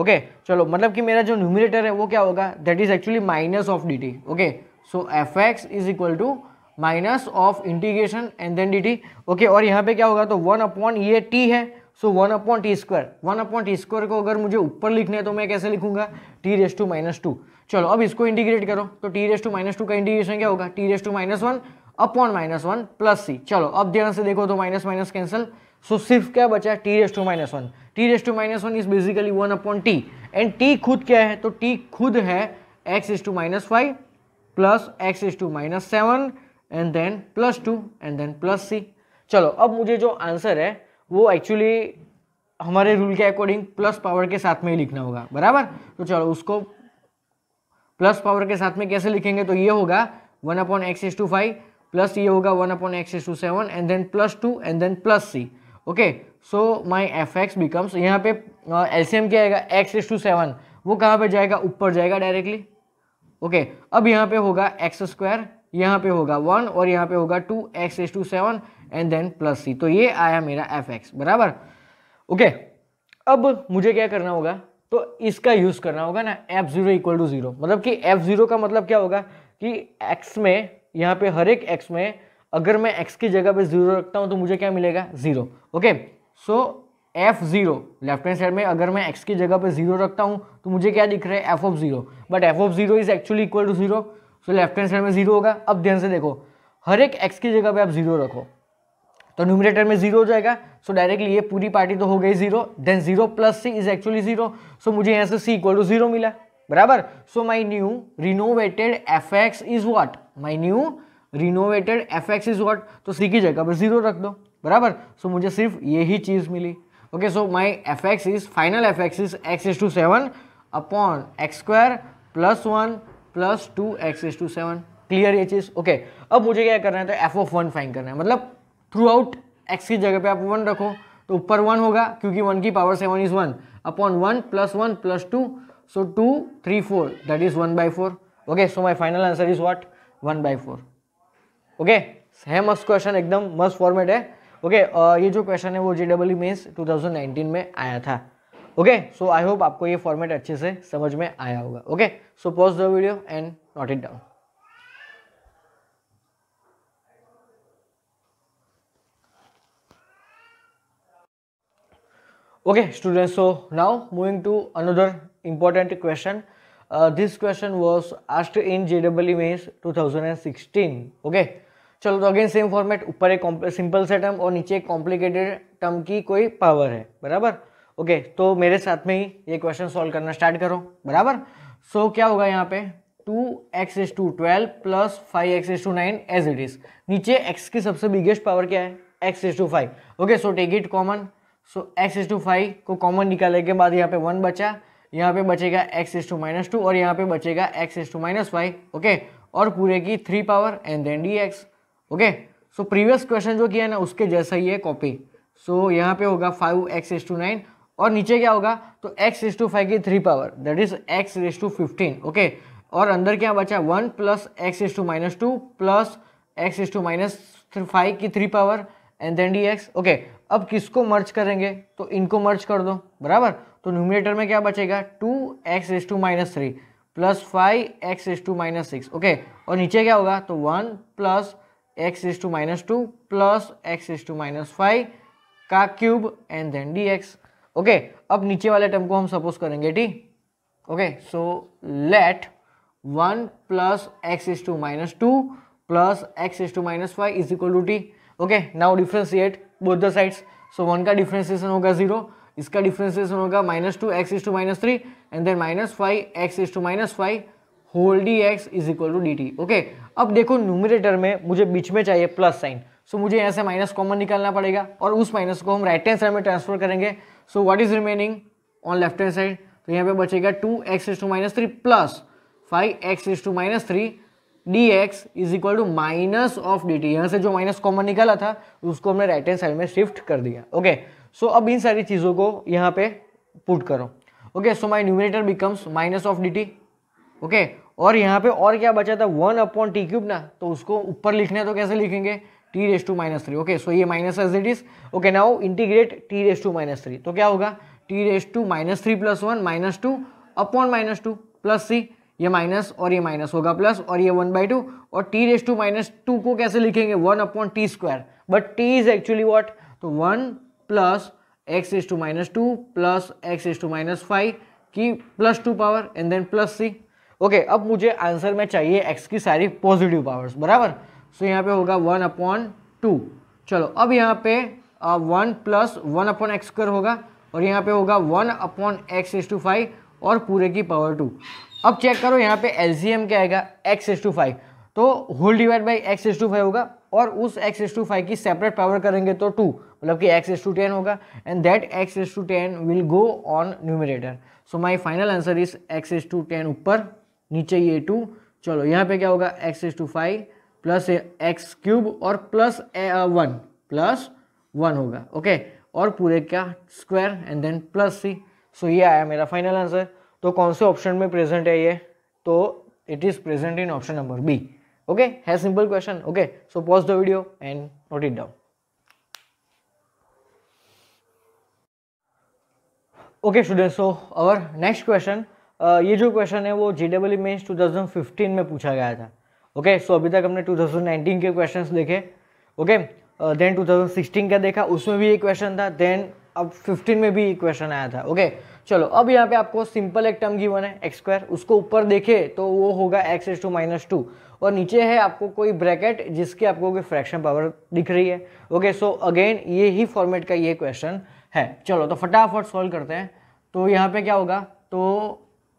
okay चलो मतलब कि मेरा जो न्यूमिनेटर है वो क्या होगा that is actually minus of d t okay so f x is equal to minus of integration and then D t okay और यहाँ पे क्या होगा तो वन अपॉन ये टी है so one upon t square one upon t square को अगर मुझे ऊपर लिखना है तो मैं कैसे लिखूंगा t raise to minus two चलो अब इसको इंटीग्रेट करो तो T raise to minus two का इंटीग्रेशन क्या होगा t raise to minus one upon minus one plus c चलो अब ध्यान से देखो तो माइनस माइनस कैंसिल सो सिर्फ क्या बचा t raise to minus one t raise to minus one is basically one upon t and t खुद क्या है तो टी खुद है x is to minus five plus x is to minus seven and then plus two and then plus c चलो अब मुझे जो आंसर है वो एक्चुअली हमारे रूल के अकॉर्डिंग प्लस पावर के साथ में ही लिखना होगा बराबर तो चलो उसको प्लस पावर के साथ में कैसे लिखेंगे तो ये होगा one upon x is to five plus ये होगा one upon x is to seven and then plus two and then plus c okay so my f x becomes यहाँ पे एल सी एम क्या आएगा एक्स इज टू सेवन वो कहाँ पर जाएगा ऊपर जाएगा डायरेक्टली ओके अब यहाँ पे होगा एक्स स्क्वायर यहाँ पे होगा वन और यहाँ पे होगा two x S to seven and then plus c तो ये आया मेरा एफ एक्स बराबर ओके अब मुझे क्या करना होगा तो इसका यूज करना होगा ना f zero equal to zero मतलब कि एफ जीरो का मतलब क्या होगा कि एक्स में यहाँ पे हर एक एक्स में अगर मैं एक्स की जगह पे जीरो रखता हूँ तो मुझे क्या मिलेगा zero okay so f zero left hand side में अगर मैं एक्स की जगह पे जीरो रखता हूँ तो मुझे क्या दिख रहा है f of zero but f of zero is actually equal to zero so left hand side में ज़ीरो होगा अब ध्यान से देखो हर एक एक्स की जगह पे आप ज़ीरो रखो तो न्यूमिनेटर में जीरो हो जाएगा सो डायरेक्टली ये पूरी पार्टी तो हो गई zero then zero plus C is actually zero so मुझे यहाँ से सी इक्वल टू जीरो मिला बराबर so my new renovated F x is what my new renovated F x is what तो सी की जगह पर जीरो रख दो बराबर सो मुझे सिर्फ ये ही चीज़ मिली okay so my f x is final f x is x is to seven upon x square plus two x is to seven clear ये चीज़ ओके अब मुझे क्या करना है तो एफ ऑफ वन फाइन करना है मतलब थ्रू आउट एक्स की जगह पे आप वन रखो तो ऊपर वन होगा क्योंकि वन की power seven is one upon one plus one plus two so two three four that is one by four okay so my final answer is what one by four okay है मस्त question एकदम मस्त format है okay uh, ये जो question है वो W means to में आया था ओके सो आई होप आपको ये फॉर्मेट अच्छे से समझ में आया होगा okay so pause the video and note it down okay students so now moving to another important question this question was asked in JW mains two thousand and sixteen okay चलो तो again same format ऊपर एक simple से term और नीचे एक complicated term की कोई पावर है बराबर ओके तो मेरे साथ में ही ये क्वेश्चन सॉल्व करना स्टार्ट करो बराबर सो क्या होगा यहाँ पे two x is to twelve plus five x is to nine as it is नीचे एक्स की सबसे बिगेस्ट पावर क्या है x is to five okay so take it common so x is to five को common निकालने के बाद यहाँ पे वन बचा यहाँ पे बचेगा x is to minus two और यहाँ पे बचेगा x is to minus five okay और पूरे की three power and then d x okay so previous question जो किया है ना उसके जैसा ही है कॉपी सो so, यहाँ पे होगा five x S to nine और नीचे क्या होगा तो एक्स एस टू फाइव की three power that is x S to fifteen okay और अंदर क्या बचा one plus x S to minus two plus x S to minus five की three power and then d x okay अब किसको मर्ज करेंगे तो इनको मर्ज कर दो बराबर तो न्यूमिनेटर में क्या बचेगा two x S to minus three plus five x S to minus six okay और नीचे क्या होगा तो one plus x is to minus two plus x is to minus five का cube and then d x okay अब नीचे वाले term को हम सपोज करेंगे t okay so let one plus x is to minus two plus x is to minus five is equal to t okay now differentiate both the sides so one का differentiation होगा zero इसका differentiation होगा minus two x is to minus three and then minus five x is to minus five whole d x is equal to d t okay अब देखो numerator में मुझे बीच में चाहिए प्लस साइन सो मुझे यहाँ से माइनस कॉमन निकालना पड़ेगा और उस माइनस को हम राइट हैंड साइड में ट्रांसफर करेंगे so what is remaining on left hand side तो यहाँ पे बचेगा two x is to minus three plus five x is to minus three d x is equal to minus of d t यहाँ से जो minus common निकाला था उसको हमने राइट हैंड साइड में शिफ्ट कर दिया ओके सो अब इन सारी चीज़ों को यहाँ पे पुट करो okay so my numerator becomes minus of d t okay और यहाँ पे और क्या बचा था वन अपॉन टी क्यूब ना तो उसको ऊपर लिखने तो कैसे लिखेंगे t raise to minus three okay so ये minus as it is okay now integrate t raise to minus three तो क्या होगा t raise to minus three plus one minus two upon minus two plus c ये minus और ये minus होगा plus और ये वन बाई टू और t raise to minus two को कैसे लिखेंगे one upon t square but t is actually what तो one plus x is to minus two plus x is to minus five की plus two power and then plus c okay अब मुझे answer में चाहिए x की सारी positive powers बराबर सो यहाँ पे होगा वन अपॉन टू चलो अब यहाँ पे one plus one upon x square होगा और यहाँ पे होगा one upon x S to five और पूरे की पावर टू अब चेक करो यहाँ पे एल सी एम क्या आएगा एक्स एस टू फाइव तो whole divide by x S to five होगा और उस एक्स एस टू फाइव की सेपरेट पावर करेंगे तो टू मतलब कि एक्स एस टू टेन होगा and that x S to ten will go on numerator so my final answer is x S to ten ऊपर नीचे ये टू चलो यहाँ पे क्या होगा x is to five plus x cube और प्लस वन प्लस वन होगा ओके और पूरे क्या square and then plus c so ये आया मेरा फाइनल आंसर तो कौन से ऑप्शन में प्रेजेंट है ये तो it is present in option number B okay है simple question okay so pause the video and note it down okay student so और नेक्स्ट क्वेश्चन ये जो क्वेश्चन है वो जे टू मेन्स फिफ्टीन में पूछा गया था ओके okay, सो so अभी तक हमने टू थाउजेंड नाइनटीन के क्वेश्चन देखे okay then two thousand sixteen का देखा उसमें भी एक क्वेश्चन था देन अब फिफ्टीन में भी एक क्वेश्चन आया था ओके okay, चलो अब यहाँ पे आपको सिंपल एक टर्म गिवन है एक्स स्क्वायर उसको ऊपर देखे तो वो होगा x S to minus two और नीचे है आपको कोई ब्रैकेट जिसकी आपको कोई फ्रैक्शन पावर दिख रही है ओके सो अगेन ये ही फॉर्मेट का ये क्वेश्चन है चलो तो फटाफट सॉल्व करते हैं तो यहाँ पे क्या होगा तो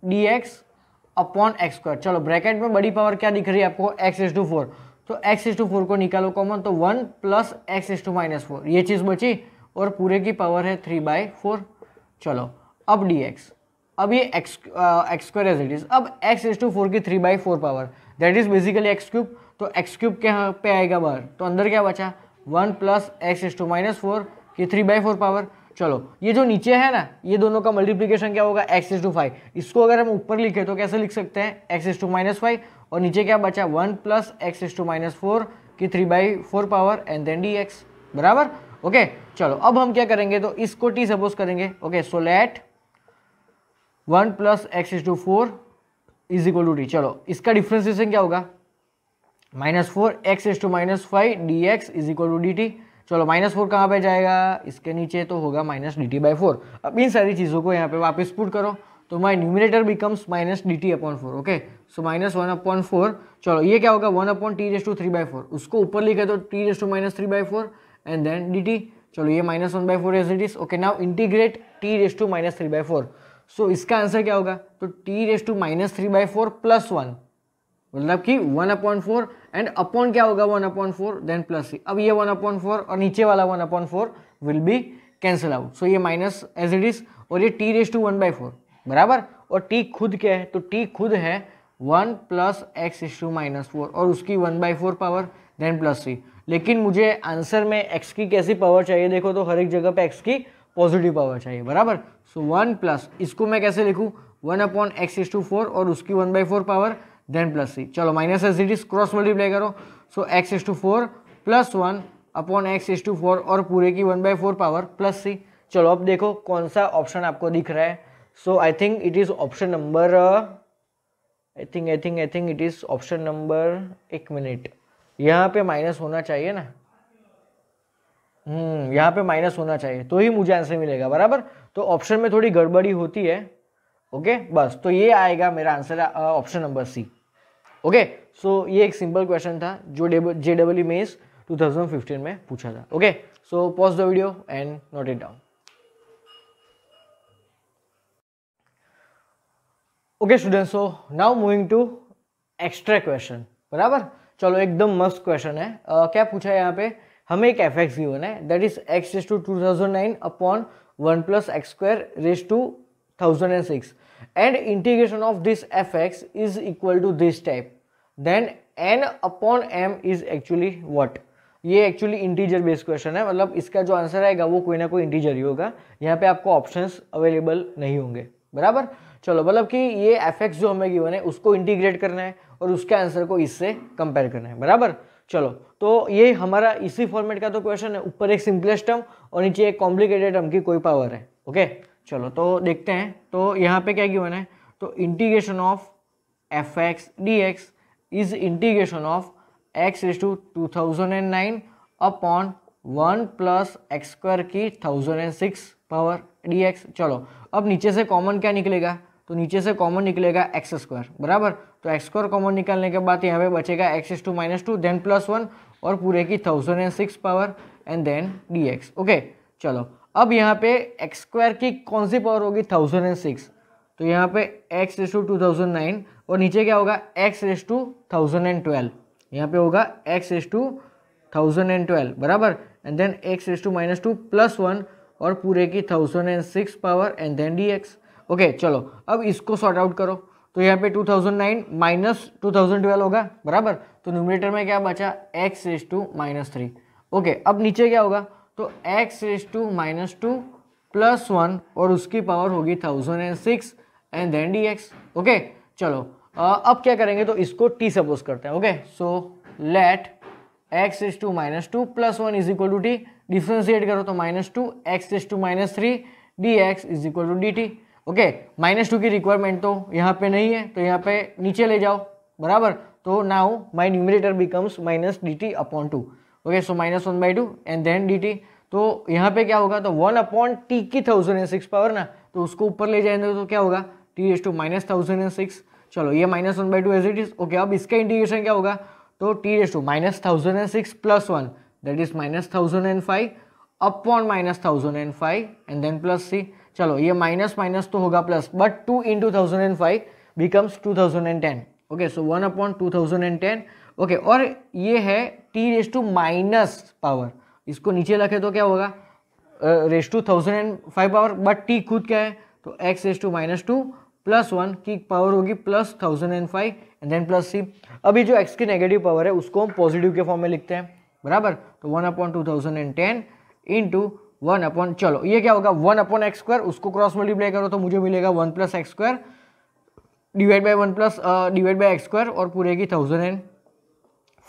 d x upon x square चलो ब्रैकेट में बड़ी पावर क्या दिख रही है आपको एक्स एस टू फोर तो एक्स एस टू फोर को निकालो कॉमन तो one plus x S to minus four ये चीज़ बची और पूरे की पावर है थ्री बाय फोर चलो अब डी एक्स अब ये x x square as it is अब एक्स एस टू फोर की three by four power that is basically x cube तो एक्स क्यूब के यहाँ पे आएगा बाहर तो अंदर क्या बचा one plus x S to minus four की थ्री बाई फोर पावर चलो ये जो नीचे है ना ये दोनों का मल्टीप्लीकेशन क्या होगा एक्स एस टू फाइव इसको अगर हम ऊपर लिखे तो कैसे लिख सकते हैं x S to minus five और नीचे क्या बचा one plus x S to minus four की three by four power and then d x बराबर ओके चलो अब हम क्या करेंगे तो इसको टी सपोज करेंगे okay so let one plus x S to four is equal to t चलो इसका डिफ्रेंसिएशन क्या होगा minus four x S to minus five d x is equal to d t चलो माइनस फोर कहाँ पर जाएगा इसके नीचे तो होगा minus D t by four अब इन सारी चीज़ों को यहाँ पे वापस पुट करो तो my numerator becomes minus D T upon four okay so minus one upon four चलो ये क्या होगा one upon T raise to three by four उसको ऊपर लिखे तो T raise to minus three by four and then D t चलो ये minus one by four as it is okay now integrate t raise to minus three by four so इसका answer क्या होगा तो T raise to minus three by four plus one मतलब कि one upon four and upon क्या होगा one upon four then plus c अब ये वन अपॉन फोर और नीचे वाला one upon four will be cancel out so ये माइनस एज इट इज और ये t raise to one by four बराबर और टी खुद क्या है तो टी खुद है one plus x is to minus four और उसकी one by four power then plus c लेकिन मुझे आंसर में एक्स की कैसी पावर चाहिए देखो तो हर एक जगह पे एक्स की पॉजिटिव पावर चाहिए बराबर सो वन प्लस इसको मैं कैसे लिखूँ one upon x is to four और उसकी one by four power then plus c चलो minus s is cross multiply करो so x is to four plus one upon x is to four और पूरे की one by four power plus c चलो अब देखो कौन सा ऑप्शन आपको दिख रहा है so I think it is option number I think I think I think it is option number एक मिनट यहाँ पे माइनस होना चाहिए ना हम्म यहाँ पे माइनस होना चाहिए तो ही मुझे आंसर मिलेगा बराबर तो ऑप्शन में थोड़ी गड़बड़ी होती है ओके बस तो ये आएगा मेरा answer option number C okay so ये एक सिंपल क्वेश्चन था जो जे डब्ल्यू मेस टू में पूछा था okay so pause the video and note it down okay student so now moving to extra question बराबर चलो एकदम मस्त क्वेश्चन है uh, क्या पूछा है यहाँ पे हमें एक एफ एक्स गिवन है that is x raise to two thousand nine upon one plus x square raise to thousand and six and integration of this f x is equal to this type then n upon m is actually what ये actually integer based question है मतलब इसका जो answer आएगा वो कोई ना कोई इंटीजर ही होगा यहाँ पे आपको ऑप्शंस अवेलेबल नहीं होंगे बराबर चलो मतलब कि ये एफ जो हमें गिवन है उसको इंटीग्रेट करना है और उसके आंसर को इससे कंपेयर करना है बराबर चलो तो ये हमारा इसी फॉर्मेट का तो क्वेश्चन है ऊपर एक सिंपलेस्ट टर्म और नीचे एक कॉम्प्लिकेटेड टर्म की कोई पावर है ओके चलो तो देखते हैं तो यहाँ पे क्या गिवन है तो integration of f x d x x raise to two thousand and nine upon one plus x square की thousand and six power d x चलो अब नीचे से कॉमन क्या निकलेगा तो नीचे से कॉमन निकलेगा एक्स स्क्वायर बराबर तो एक्स स्क्वायर कॉमन निकालने के बाद यहाँ पे बचेगा x S to minus two then plus one और पूरे की thousand and six power and then d x okay चलो अब यहाँ पे एक्स स्क्वायर की कौन सी पावर होगी थाउजेंड एंड सिक्स तो यहाँ पे x S to two thousand nine और नीचे क्या होगा x raise to thousand and twelve यहाँ पे होगा x raise to thousand and twelve बराबर and then x raise to minus two plus one और पूरे की thousand and six power and then d x okay चलो अब इसको सॉर्ट आउट करो तो यहाँ पे 2009 माइनस ट्वेल्व होगा बराबर तो न्यूमिनेटर में क्या बचा x raise to minus three okay अब नीचे क्या होगा तो x raise to minus two plus one और उसकी पावर होगी thousand and six and then d x okay चलो अब क्या करेंगे तो इसको टी सपोज करते हैं okay so let x is to minus two plus one is equal to t differentiate करो तो minus two x is to minus three d x is equal to d t okay minus two की requirement तो यहाँ पे नहीं है तो यहाँ पे नीचे ले जाओ बराबर तो now my numerator becomes minus D T upon two okay so minus one by two and then D T तो यहाँ पे क्या होगा तो वन अपॉन टी की थाउजेंड है सिक्स पावर ना तो उसको ऊपर ले जाएंगे तो क्या होगा t s to minus thousand and six चलो ये minus one by two as it is okay अब इसका इंटीग्रेशन क्या होगा तो T s to minus thousand and six plus one that is minus thousand and five upon minus thousand and five and then plus c चलो ये minus minus तो होगा plus but two into thousand and five becomes two thousand and ten okay so one upon two thousand and ten okay और ये है t raise to minus power इसको नीचे रखे तो क्या होगा raise to thousand and five power but t खुद क्या है तो x raise to minus two plus one की पावर होगी plus thousand and five and then plus c अभी जो एक्स की नेगेटिव पावर है उसको हम पॉजिटिव के फॉर्म में लिखते हैं बराबर तो one upon two thousand and ten into one upon चलो ये क्या होगा वन अपॉन एक्स स्क्वायर उसको क्रॉस मल्टीप्लाई करो तो मुझे मिलेगा one plus x square divide by one plus divide by x square और पूरे की thousand and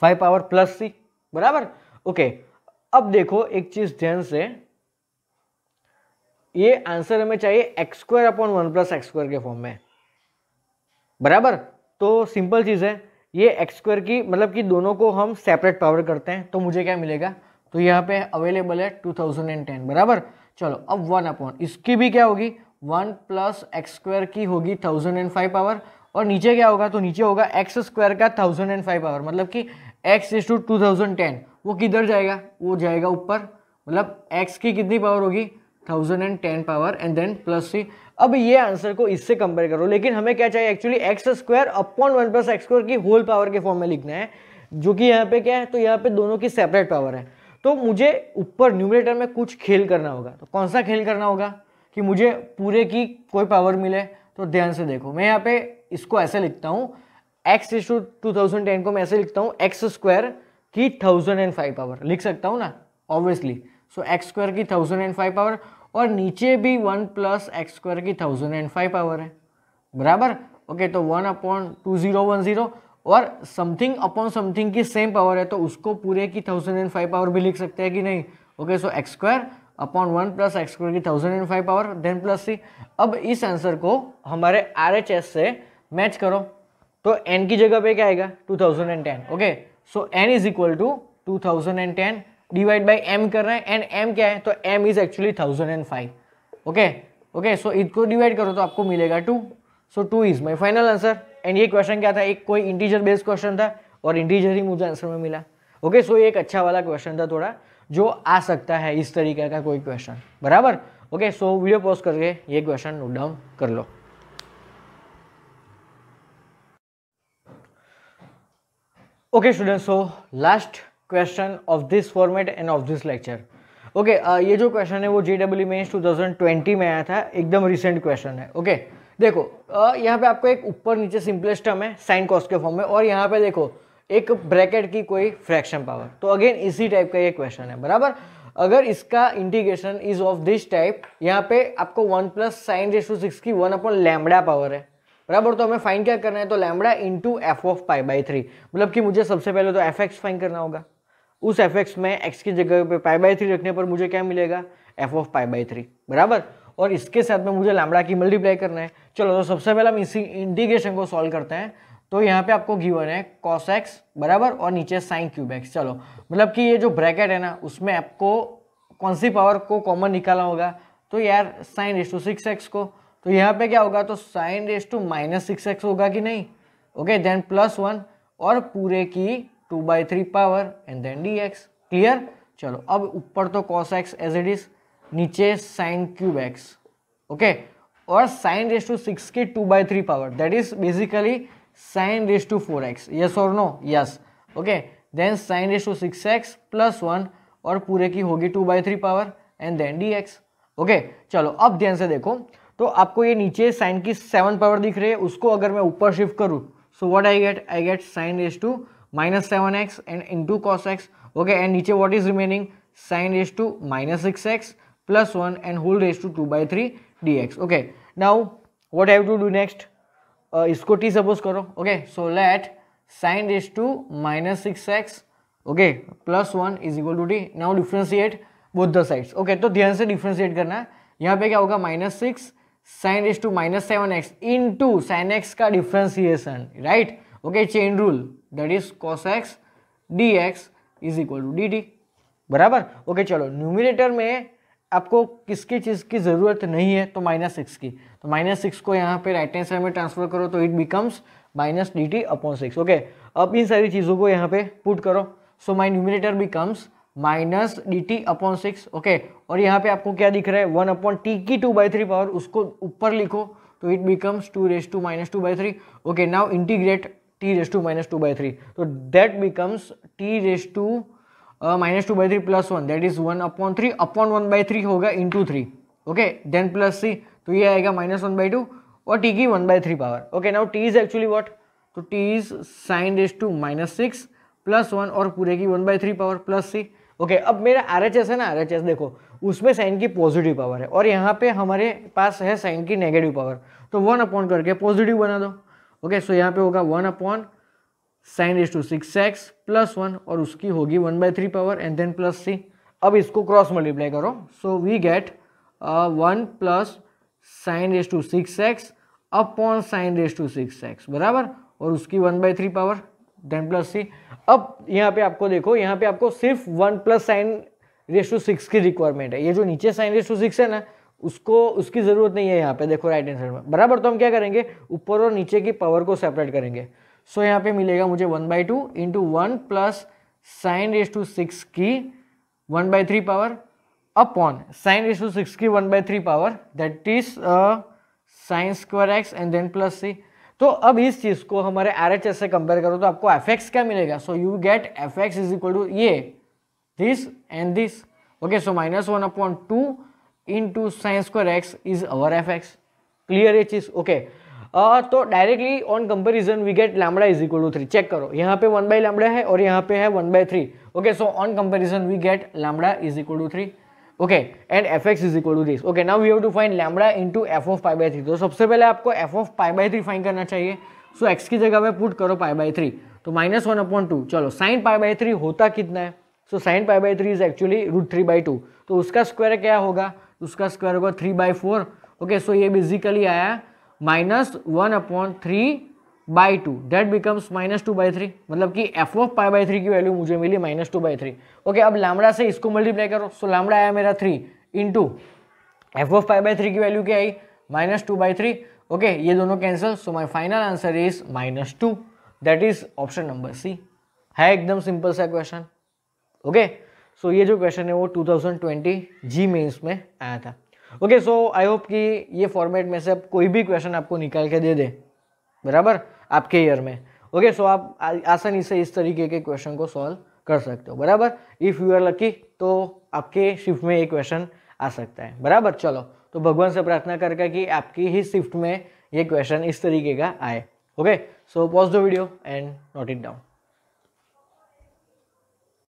five power plus c बराबर ओके अब देखो एक चीज़ ध्यान से ये आंसर हमें चाहिए x square upon one plus x square के फॉर्म में बराबर तो सिंपल चीज़ है ये एक्स स्क्वायर की मतलब कि दोनों को हम सेपरेट पावर करते हैं तो मुझे क्या मिलेगा तो यहाँ पे अवेलेबल है 2010 बराबर चलो अब वन अपॉन इसकी भी क्या होगी वन प्लस एक्स स्क्वायर की होगी थाउजेंड एंड फाइव पावर और नीचे क्या होगा तो नीचे होगा एक्स स्क्वायर का थाउजेंड एंड फाइव पावर मतलब कि x is to two thousand ten वो किधर जाएगा वो जाएगा ऊपर मतलब एक्स की कितनी पावर होगी thousand and ten power and then plus c अब ये आंसर को इससे कंपेयर करो लेकिन हमें क्या चाहिए actually x square upon one plus x square की होल पावर के फॉर्म में लिखना है जो कि यहाँ पे क्या है तो यहाँ पे दोनों की सेपरेट पावर है तो मुझे ऊपर न्यूमिनेटर में कुछ खेल करना होगा तो कौन सा खेल करना होगा कि मुझे पूरे की कोई पावर मिले तो ध्यान से देखो मैं यहाँ पे इसको ऐसे लिखता हूँ x issue two thousand ten को मैं ऐसे लिखता हूँ एक्स स्क्वायर की थाउजेंड एंड फाइव पावर लिख सकता हूँ ना ऑब्वियसली सो एक्स स्क्वायर की थाउजेंड एंड फाइव पावर और नीचे भी वन प्लस एक्स स्क्वायर की थाउजेंड एंड फाइव पावर है बराबर ओके तो one upon two zero one zero और समथिंग अपॉन समथिंग की सेम पावर है तो उसको पूरे की थाउजेंड एंड फाइव पावर भी लिख सकते हैं कि नहीं okay so x square upon one plus x square की thousand and five power then plus c अब इस आंसर को हमारे आर एच एस से मैच करो तो एन की जगह पे क्या आएगा two thousand and ten okay so n is equal to two thousand and ten divide by m कर रहे हैं एंड एम क्या है तो m is actually thousand and five okay okay so इसको डिवाइड करो तो आपको मिलेगा two so two is my final answer and ये क्वेश्चन क्या था एक कोई इंटीजर बेस्ड क्वेश्चन था और इंटीजर ही मुझे आंसर में मिला ओके okay, सो so एक अच्छा वाला क्वेश्चन था थोड़ा जो आ सकता है इस तरीके का कोई क्वेश्चन बराबर ओके सो वीडियो पॉज करके ये क्वेश्चन नोट डाउन कर लो okay student so last question of this format and of this lecture okay ये जो क्वेश्चन है वो जे डब्ल्यू मेन्स ट्वेंटी में आया था एकदम रिसेंट क्वेश्चन है ओके okay? देखो uh, यहाँ पे आपको एक ऊपर नीचे सिंपलेस्ट टर्म है साइन कॉस्ट के फॉर्म में और यहाँ पे देखो एक ब्रैकेट की कोई फ्रैक्शन पावर तो अगेन इसी टाइप का ये क्वेश्चन है बराबर अगर इसका integration is of this type यहाँ पे आपको one plus sine raise six की वन अपॉन लैमडा पावर है बराबर तो हमें फाइन क्या करना है तो lambda into f of pi by three मतलब कि मुझे सबसे पहले तो एफ एक्स फाइन करना होगा उस एफ एक्स में एक्स की जगह पे पाई बाई थ्री रखने पर मुझे क्या मिलेगा f of pi by three बराबर और इसके साथ में मुझे लामड़ा की मल्टीप्लाई करना है चलो तो सबसे पहले हम इसी इंटीग्रेशन को सॉल्व करते हैं तो यहाँ पे आपको गिवन है कॉस एक्स बराबर और नीचे साइन क्यूब एक्स चलो मतलब कि ये जो ब्रैकेट है ना उसमें आपको कौन सी पावर को कॉमन निकाला होगा तो यार sine raise to six x को तो यहाँ पे क्या होगा तो sine raise to minus six x होगा कि नहीं ओके देन प्लस वन और पूरे की two by three power and then d x clear चलो अब ऊपर तो cos x as it is नीचे साइन क्यूब एक्स ओके और साइन रेस टू सिक्स की two by three power that is basically sine raise to four x yes और no yes okay then sine raise to six x plus one और पूरे की होगी two by three power and then d x okay चलो अब ध्यान से देखो तो आपको ये नीचे साइन की सेवन पावर दिख रही है उसको अगर मैं ऊपर शिफ्ट करूँ so what I get I get sine raise to minus seven x and into cos x okay and नीचे what is remaining sine raise to minus six x plus one and whole raise to two by three d x okay now what have to do next इसको t suppose करो okay so let sine raise to minus six x okay plus one is equal to T now differentiate both the sides okay तो ध्यान से differentiate करना है यहाँ पे क्या होगा minus six sine raise to minus seven x into sine x का differentiation right okay chain rule that is cos x d x is equal to d t बराबर ओके चलो न्यूमिनेटर में आपको किसकी चीज़ की ज़रूरत नहीं है तो माइनस सिक्स की तो माइनस सिक्स को यहाँ पे राइट हैंड साइड में ट्रांसफर करो तो it becomes minus D T upon six okay अब इन सारी चीज़ों को यहाँ पे पुट करो so my numerator becomes minus D T upon six okay और यहाँ पे आपको क्या दिख रहा है वन अपॉन टी की टू बाई थ्री पावर उसको ऊपर लिखो तो it becomes two raise to minus two by three okay now integrate t raise to minus two by three तो that becomes t raise to minus two by three plus one that is one upon three upon one by three होगा into three okay then plus c तो ये आएगा minus one by two और t की one by three power okay now t is actually what तो t is sine raise to minus six plus one और पूरे की one by three power plus c okay अब मेरा are H S है ना आर एच एस देखो उसमें साइन की पॉजिटिव पावर है और यहाँ पे हमारे पास है साइन की नेगेटिव पावर तो वन अपॉन करके पॉजिटिव बना दो ओके सो यहाँ पे होगा one upon sine as to six x plus one और उसकी होगी one by three power and then plus c अब इसको क्रॉस मल्टीप्लाई करो so we get one plus sine as to six x upon sine as to six x बराबर और उसकी one by three power then plus c अब यहाँ पे आपको देखो यहाँ पे आपको सिर्फ one plus sine raise to six की रिक्वायरमेंट है ये जो नीचे साइन रेस टू सिक्स है ना उसको उसकी ज़रूरत नहीं है यहाँ पे देखो राइट हैंड साइड में बराबर तो हम क्या करेंगे ऊपर और नीचे की पावर को सेपरेट करेंगे सो so, यहाँ पे मिलेगा मुझे one by two into one plus sine raise to six की one by three power upon sine raise to six की one by three power that is sine square x and then plus c तो अब इस चीज़ को हमारे R H S से compare करो तो आपको एफ एक्स क्या मिलेगा so you get f x is equal to ये this and this okay so minus one upon two into sine square x is our f x clear ये चीज okay तो directly on comparison we get lambda is equal to three check करो यहाँ पे one by lambda है और यहाँ पे है one by three okay so on comparison we get lambda is equal to three okay and f x is equal to this okay now we have to find lambda into f of pi by three तो सबसे पहले आपको f of pi by three find करना चाहिए सो so, x की जगह पे put करो पाई बाई थ्री तो माइनस वन अपॉइंट टू चलो साइन पाई बाई थ्री होता कितना है so sine pi by three is actually root three by two तो उसका स्क्वायर क्या होगा उसका स्क्वायर होगा three by four okay so ये बेसिकली आया minus one upon three by two that becomes minus two by three मतलब कि f of pi by three की वैल्यू मुझे मिली minus two by three okay अब लामड़ा से इसको मल्टीप्लाई करो सो so, लामड़ा आया मेरा three into f of pi by three की वैल्यू क्या आई minus two by three okay ये दोनों cancel so my final answer is minus two that is option number C है एकदम सिंपल सा क्वेश्चन ओके okay? सो ये जो क्वेश्चन है वो 2020 जी मेंस में आया था ओके सो आई होप कि ये फॉर्मेट में से अब कोई भी क्वेश्चन आपको निकाल के दे दे बराबर आपके ईयर में ओके okay, सो so आप आसानी से इस तरीके के क्वेश्चन को सॉल्व कर सकते हो बराबर इफ़ यू आर लकी तो आपके शिफ्ट में ये क्वेश्चन आ सकता है बराबर चलो तो भगवान से प्रार्थना करके कि आपकी ही शिफ्ट में ये क्वेश्चन इस तरीके का आए okay so pause the video and note it down